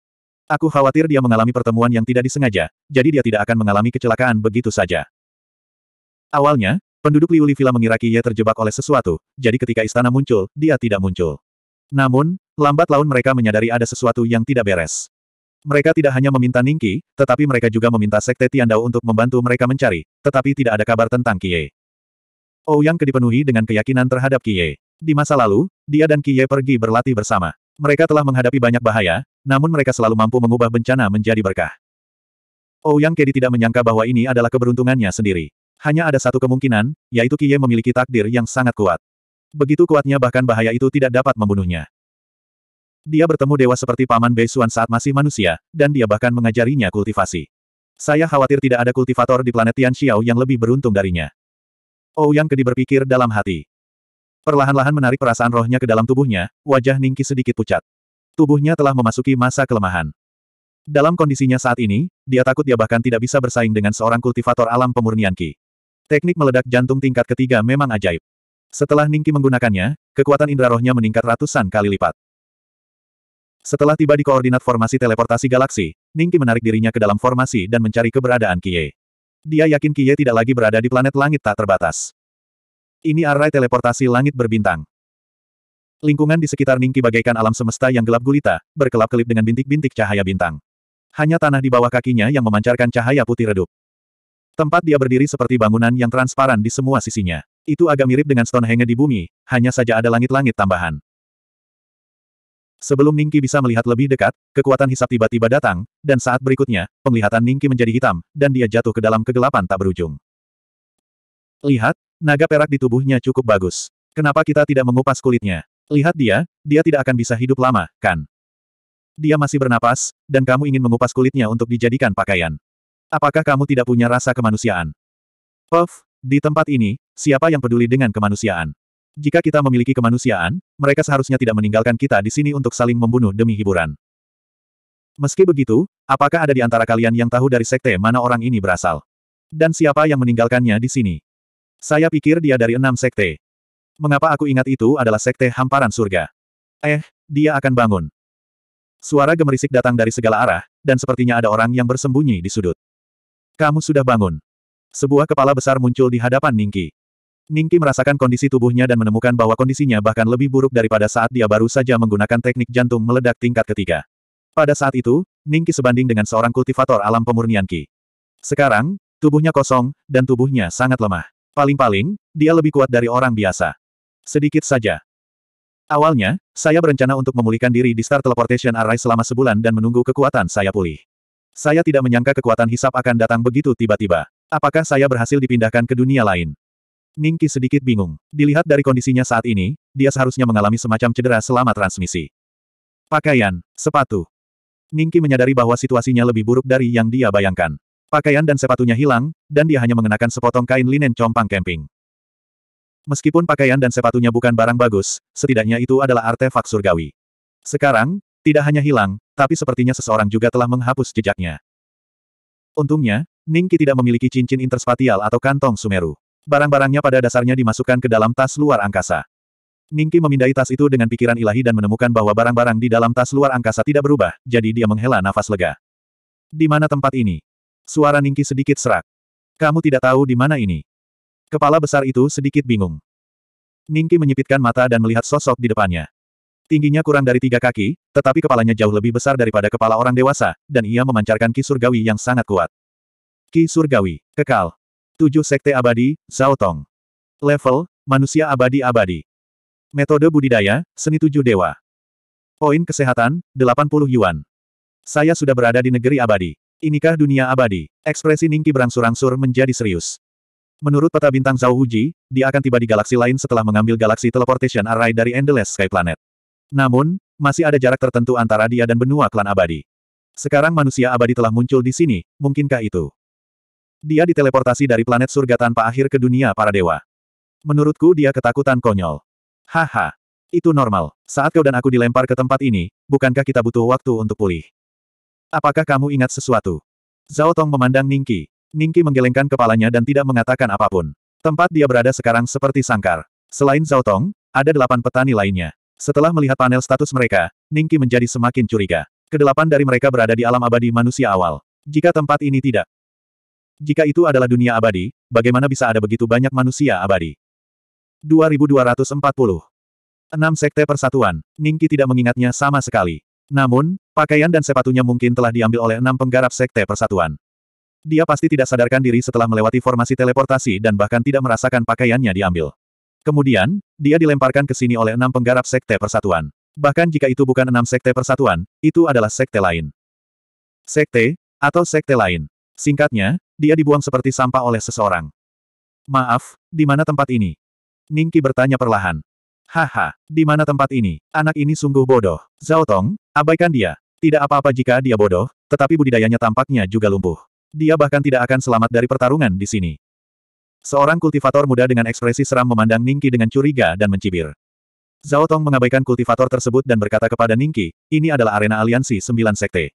Aku khawatir dia mengalami pertemuan yang tidak disengaja, jadi dia tidak akan mengalami kecelakaan begitu saja. Awalnya, penduduk Liuli Villa mengira Kiye terjebak oleh sesuatu, jadi ketika istana muncul, dia tidak muncul. Namun, lambat laun mereka menyadari ada sesuatu yang tidak beres. Mereka tidak hanya meminta Ningki, tetapi mereka juga meminta Sekte Tiandao untuk membantu mereka mencari, tetapi tidak ada kabar tentang Kiye. Ouyang Yang dengan keyakinan terhadap Kiye. Di masa lalu, dia dan Kiye pergi berlatih bersama. Mereka telah menghadapi banyak bahaya, namun mereka selalu mampu mengubah bencana menjadi berkah. Ouyang oh, Kedi tidak menyangka bahwa ini adalah keberuntungannya sendiri. Hanya ada satu kemungkinan, yaitu Kiye memiliki takdir yang sangat kuat. Begitu kuatnya bahkan bahaya itu tidak dapat membunuhnya. Dia bertemu dewa seperti paman Beisuan saat masih manusia, dan dia bahkan mengajarinya kultivasi. Saya khawatir tidak ada kultivator di planet Tian Xiao yang lebih beruntung darinya. Ouyang oh, Kedi berpikir dalam hati. Perlahan-lahan menarik perasaan rohnya ke dalam tubuhnya, wajah Ningki sedikit pucat. Tubuhnya telah memasuki masa kelemahan. Dalam kondisinya saat ini, dia takut dia bahkan tidak bisa bersaing dengan seorang kultivator alam pemurnian Ki. Teknik meledak jantung tingkat ketiga memang ajaib. Setelah Ningki menggunakannya, kekuatan indra rohnya meningkat ratusan kali lipat. Setelah tiba di koordinat formasi teleportasi galaksi, Ningki menarik dirinya ke dalam formasi dan mencari keberadaan Kie. Dia yakin Kie tidak lagi berada di planet langit tak terbatas. Ini array teleportasi langit berbintang. Lingkungan di sekitar Ningki bagaikan alam semesta yang gelap gulita, berkelap-kelip dengan bintik-bintik cahaya bintang. Hanya tanah di bawah kakinya yang memancarkan cahaya putih redup. Tempat dia berdiri seperti bangunan yang transparan di semua sisinya. Itu agak mirip dengan Stonehenge di bumi, hanya saja ada langit-langit tambahan. Sebelum Ningki bisa melihat lebih dekat, kekuatan hisap tiba-tiba datang, dan saat berikutnya, penglihatan Ningki menjadi hitam, dan dia jatuh ke dalam kegelapan tak berujung. Lihat, Naga perak di tubuhnya cukup bagus. Kenapa kita tidak mengupas kulitnya? Lihat dia, dia tidak akan bisa hidup lama, kan? Dia masih bernapas, dan kamu ingin mengupas kulitnya untuk dijadikan pakaian. Apakah kamu tidak punya rasa kemanusiaan? Puff, di tempat ini, siapa yang peduli dengan kemanusiaan? Jika kita memiliki kemanusiaan, mereka seharusnya tidak meninggalkan kita di sini untuk saling membunuh demi hiburan. Meski begitu, apakah ada di antara kalian yang tahu dari sekte mana orang ini berasal? Dan siapa yang meninggalkannya di sini? Saya pikir dia dari enam sekte. Mengapa aku ingat itu adalah sekte hamparan surga? Eh, dia akan bangun. Suara gemerisik datang dari segala arah, dan sepertinya ada orang yang bersembunyi di sudut. Kamu sudah bangun. Sebuah kepala besar muncul di hadapan Ningki. Ningki merasakan kondisi tubuhnya dan menemukan bahwa kondisinya bahkan lebih buruk daripada saat dia baru saja menggunakan teknik jantung meledak tingkat ketiga. Pada saat itu, Ningki sebanding dengan seorang kultivator alam pemurnian Ki. Sekarang, tubuhnya kosong, dan tubuhnya sangat lemah. Paling-paling, dia lebih kuat dari orang biasa. Sedikit saja. Awalnya, saya berencana untuk memulihkan diri di Star Teleportation Array selama sebulan dan menunggu kekuatan saya pulih. Saya tidak menyangka kekuatan hisap akan datang begitu tiba-tiba. Apakah saya berhasil dipindahkan ke dunia lain? Ningki sedikit bingung. Dilihat dari kondisinya saat ini, dia seharusnya mengalami semacam cedera selama transmisi. Pakaian, sepatu. Ningki menyadari bahwa situasinya lebih buruk dari yang dia bayangkan. Pakaian dan sepatunya hilang, dan dia hanya mengenakan sepotong kain linen compang camping. Meskipun pakaian dan sepatunya bukan barang bagus, setidaknya itu adalah artefak surgawi. Sekarang, tidak hanya hilang, tapi sepertinya seseorang juga telah menghapus jejaknya. Untungnya, Ningki tidak memiliki cincin interspatial atau kantong Sumeru. Barang-barangnya pada dasarnya dimasukkan ke dalam tas luar angkasa. Ningki memindai tas itu dengan pikiran ilahi dan menemukan bahwa barang-barang di dalam tas luar angkasa tidak berubah, jadi dia menghela nafas lega. Di mana tempat ini? Suara Ningki sedikit serak. Kamu tidak tahu di mana ini. Kepala besar itu sedikit bingung. Ningki menyipitkan mata dan melihat sosok di depannya. Tingginya kurang dari tiga kaki, tetapi kepalanya jauh lebih besar daripada kepala orang dewasa, dan ia memancarkan ki surgawi yang sangat kuat. Ki surgawi, kekal. Tujuh sekte abadi, Zhao Tong. Level, manusia abadi-abadi. Metode budidaya, seni tujuh dewa. Poin kesehatan, 80 yuan. Saya sudah berada di negeri abadi. Inikah dunia abadi? Ekspresi Ningki berangsur-angsur menjadi serius. Menurut peta bintang Zhao Huji, dia akan tiba di galaksi lain setelah mengambil galaksi teleportation array dari Endless Sky Planet. Namun, masih ada jarak tertentu antara dia dan benua klan abadi. Sekarang manusia abadi telah muncul di sini, mungkinkah itu? Dia diteleportasi dari planet surga tanpa akhir ke dunia para dewa. Menurutku dia ketakutan konyol. Haha. Itu normal. Saat kau dan aku dilempar ke tempat ini, bukankah kita butuh waktu untuk pulih? Apakah kamu ingat sesuatu? Zhao Tong memandang Ningki. Ningki menggelengkan kepalanya dan tidak mengatakan apapun. Tempat dia berada sekarang seperti sangkar. Selain Zhao Tong, ada delapan petani lainnya. Setelah melihat panel status mereka, Ningki menjadi semakin curiga. Kedelapan dari mereka berada di alam abadi manusia awal. Jika tempat ini tidak. Jika itu adalah dunia abadi, bagaimana bisa ada begitu banyak manusia abadi? 2240. Enam sekte persatuan, Ningki tidak mengingatnya sama sekali. Namun, pakaian dan sepatunya mungkin telah diambil oleh enam penggarap sekte persatuan. Dia pasti tidak sadarkan diri setelah melewati formasi teleportasi dan bahkan tidak merasakan pakaiannya diambil. Kemudian, dia dilemparkan ke sini oleh enam penggarap sekte persatuan. Bahkan jika itu bukan enam sekte persatuan, itu adalah sekte lain. Sekte, atau sekte lain. Singkatnya, dia dibuang seperti sampah oleh seseorang. Maaf, di mana tempat ini? Ningki bertanya perlahan. Haha, di mana tempat ini? Anak ini sungguh bodoh. Zhao Tong, abaikan dia. Tidak apa-apa jika dia bodoh, tetapi budidayanya tampaknya juga lumpuh. Dia bahkan tidak akan selamat dari pertarungan di sini. Seorang kultivator muda dengan ekspresi seram memandang Ningki dengan curiga dan mencibir. Zhao Tong mengabaikan kultivator tersebut dan berkata kepada Ningki, ini adalah arena aliansi sembilan sekte.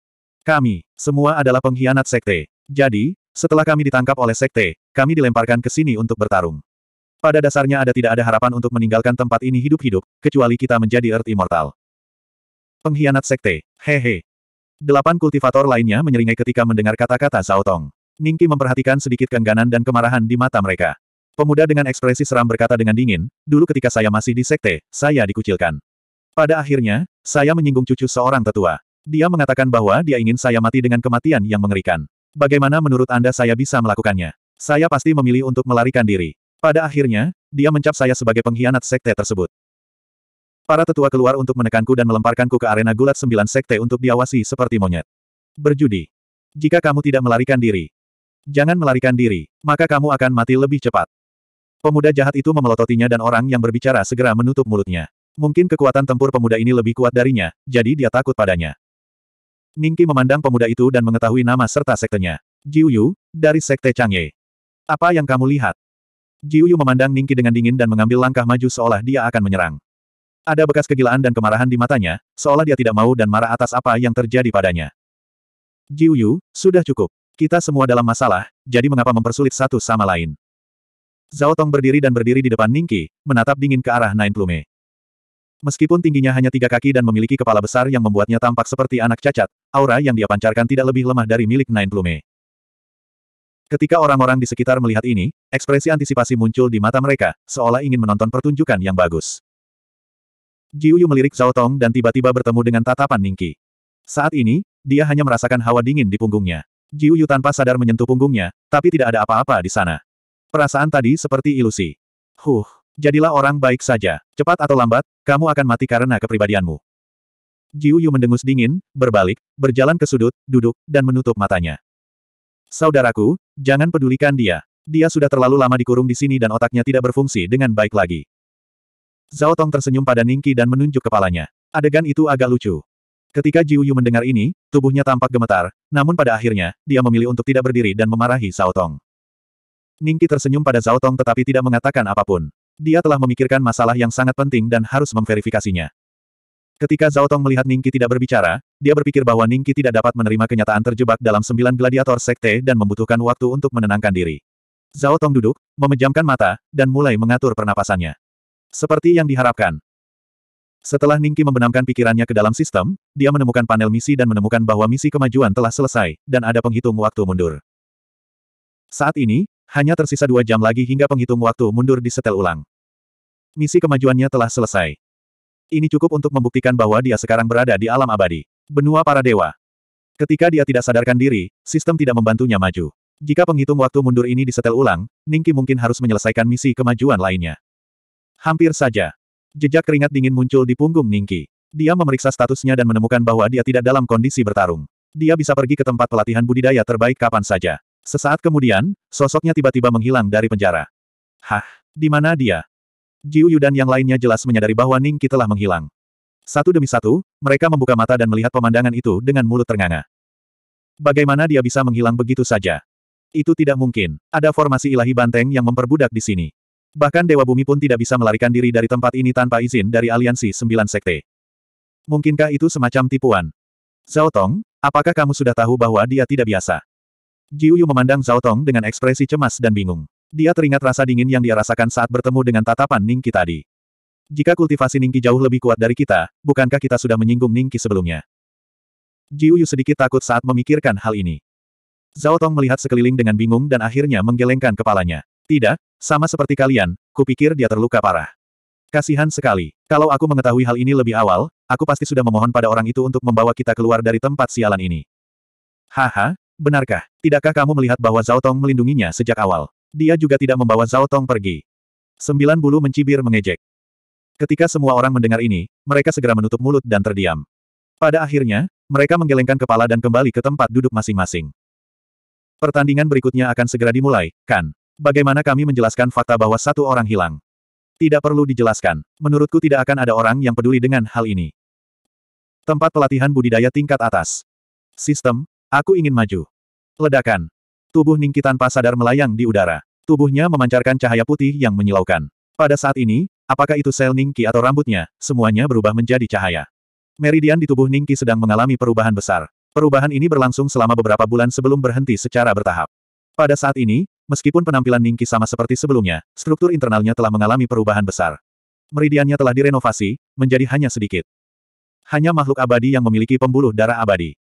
Kami, semua adalah pengkhianat sekte. Jadi, setelah kami ditangkap oleh sekte, kami dilemparkan ke sini untuk bertarung. Pada dasarnya ada tidak ada harapan untuk meninggalkan tempat ini hidup-hidup, kecuali kita menjadi Earth Immortal. Pengkhianat Sekte. Hehe. Delapan kultivator lainnya menyeringai ketika mendengar kata-kata Zhao Tong. Ningki memperhatikan sedikit kengganan dan kemarahan di mata mereka. Pemuda dengan ekspresi seram berkata dengan dingin, dulu ketika saya masih di sekte, saya dikucilkan. Pada akhirnya, saya menyinggung cucu seorang tetua. Dia mengatakan bahwa dia ingin saya mati dengan kematian yang mengerikan. Bagaimana menurut Anda saya bisa melakukannya? Saya pasti memilih untuk melarikan diri. Pada akhirnya, dia mencap saya sebagai pengkhianat sekte tersebut. Para tetua keluar untuk menekanku dan melemparkanku ke arena gulat sembilan sekte untuk diawasi seperti monyet. Berjudi. Jika kamu tidak melarikan diri, jangan melarikan diri, maka kamu akan mati lebih cepat. Pemuda jahat itu memelototinya dan orang yang berbicara segera menutup mulutnya. Mungkin kekuatan tempur pemuda ini lebih kuat darinya, jadi dia takut padanya. Ningki memandang pemuda itu dan mengetahui nama serta sektenya. Jiuyu, dari Sekte Changye. Apa yang kamu lihat? Jiuyu memandang Ningki dengan dingin dan mengambil langkah maju seolah dia akan menyerang. Ada bekas kegilaan dan kemarahan di matanya, seolah dia tidak mau dan marah atas apa yang terjadi padanya. Jiuyu, sudah cukup. Kita semua dalam masalah, jadi mengapa mempersulit satu sama lain? Zhao Tong berdiri dan berdiri di depan Ningki, menatap dingin ke arah Nine Plume. Meskipun tingginya hanya tiga kaki dan memiliki kepala besar yang membuatnya tampak seperti anak cacat, aura yang dia pancarkan tidak lebih lemah dari milik Nine Plume. Ketika orang-orang di sekitar melihat ini, ekspresi antisipasi muncul di mata mereka, seolah ingin menonton pertunjukan yang bagus. Jiuyu Uyu melirik Zhao Tong dan tiba-tiba bertemu dengan tatapan Ningki. Saat ini, dia hanya merasakan hawa dingin di punggungnya. Jiuyu Uyu tanpa sadar menyentuh punggungnya, tapi tidak ada apa-apa di sana. Perasaan tadi seperti ilusi. Huh, jadilah orang baik saja. Cepat atau lambat, kamu akan mati karena kepribadianmu. Jiuyu Uyu mendengus dingin, berbalik, berjalan ke sudut, duduk, dan menutup matanya. Saudaraku, jangan pedulikan dia. Dia sudah terlalu lama dikurung di sini dan otaknya tidak berfungsi dengan baik lagi. Zhao Tong tersenyum pada Ningki dan menunjuk kepalanya. Adegan itu agak lucu. Ketika Jiu Yu mendengar ini, tubuhnya tampak gemetar, namun pada akhirnya, dia memilih untuk tidak berdiri dan memarahi Zhao Tong. Ningki tersenyum pada Zhao Tong tetapi tidak mengatakan apapun. Dia telah memikirkan masalah yang sangat penting dan harus memverifikasinya. Ketika Zhao Tong melihat Ningki tidak berbicara, dia berpikir bahwa Ningki tidak dapat menerima kenyataan terjebak dalam sembilan gladiator sekte dan membutuhkan waktu untuk menenangkan diri. Zhao Tong duduk, memejamkan mata, dan mulai mengatur pernapasannya. Seperti yang diharapkan. Setelah Ningki membenamkan pikirannya ke dalam sistem, dia menemukan panel misi dan menemukan bahwa misi kemajuan telah selesai, dan ada penghitung waktu mundur. Saat ini, hanya tersisa dua jam lagi hingga penghitung waktu mundur disetel ulang. Misi kemajuannya telah selesai. Ini cukup untuk membuktikan bahwa dia sekarang berada di alam abadi. Benua para dewa. Ketika dia tidak sadarkan diri, sistem tidak membantunya maju. Jika penghitung waktu mundur ini disetel ulang, Ningki mungkin harus menyelesaikan misi kemajuan lainnya. Hampir saja. Jejak keringat dingin muncul di punggung Ningki. Dia memeriksa statusnya dan menemukan bahwa dia tidak dalam kondisi bertarung. Dia bisa pergi ke tempat pelatihan budidaya terbaik kapan saja. Sesaat kemudian, sosoknya tiba-tiba menghilang dari penjara. Hah, di mana dia? Jiuyu dan yang lainnya jelas menyadari bahwa Ningki telah menghilang. Satu demi satu, mereka membuka mata dan melihat pemandangan itu dengan mulut ternganga. Bagaimana dia bisa menghilang begitu saja? Itu tidak mungkin. Ada formasi ilahi banteng yang memperbudak di sini. Bahkan Dewa Bumi pun tidak bisa melarikan diri dari tempat ini tanpa izin dari aliansi sembilan sekte. Mungkinkah itu semacam tipuan? Zhao Tong, apakah kamu sudah tahu bahwa dia tidak biasa? Jiuyu Uyu memandang Zhao Tong dengan ekspresi cemas dan bingung. Dia teringat rasa dingin yang dia rasakan saat bertemu dengan tatapan Ningki tadi. Jika kultivasi Ningki jauh lebih kuat dari kita, bukankah kita sudah menyinggung Ningki sebelumnya? Jiuyu sedikit takut saat memikirkan hal ini. Zhao Tong melihat sekeliling dengan bingung dan akhirnya menggelengkan kepalanya. Tidak, sama seperti kalian, kupikir dia terluka parah. Kasihan sekali. Kalau aku mengetahui hal ini lebih awal, aku pasti sudah memohon pada orang itu untuk membawa kita keluar dari tempat sialan ini. Haha, benarkah? Tidakkah kamu melihat bahwa Zhao Tong melindunginya sejak awal? Dia juga tidak membawa Zhao Tong pergi. Sembilan bulu mencibir mengejek. Ketika semua orang mendengar ini, mereka segera menutup mulut dan terdiam. Pada akhirnya, mereka menggelengkan kepala dan kembali ke tempat duduk masing-masing. Pertandingan berikutnya akan segera dimulai, kan? Bagaimana kami menjelaskan fakta bahwa satu orang hilang? Tidak perlu dijelaskan. Menurutku tidak akan ada orang yang peduli dengan hal ini. Tempat pelatihan budidaya tingkat atas. Sistem, aku ingin maju. Ledakan. Tubuh Ningki tanpa sadar melayang di udara. Tubuhnya memancarkan cahaya putih yang menyilaukan. Pada saat ini, Apakah itu sel Ningki atau rambutnya, semuanya berubah menjadi cahaya. Meridian di tubuh Ningki sedang mengalami perubahan besar. Perubahan ini berlangsung selama beberapa bulan sebelum berhenti secara bertahap. Pada saat ini, meskipun penampilan Ningki sama seperti sebelumnya, struktur internalnya telah mengalami perubahan besar. Meridiannya telah direnovasi, menjadi hanya sedikit. Hanya makhluk abadi yang memiliki pembuluh darah abadi.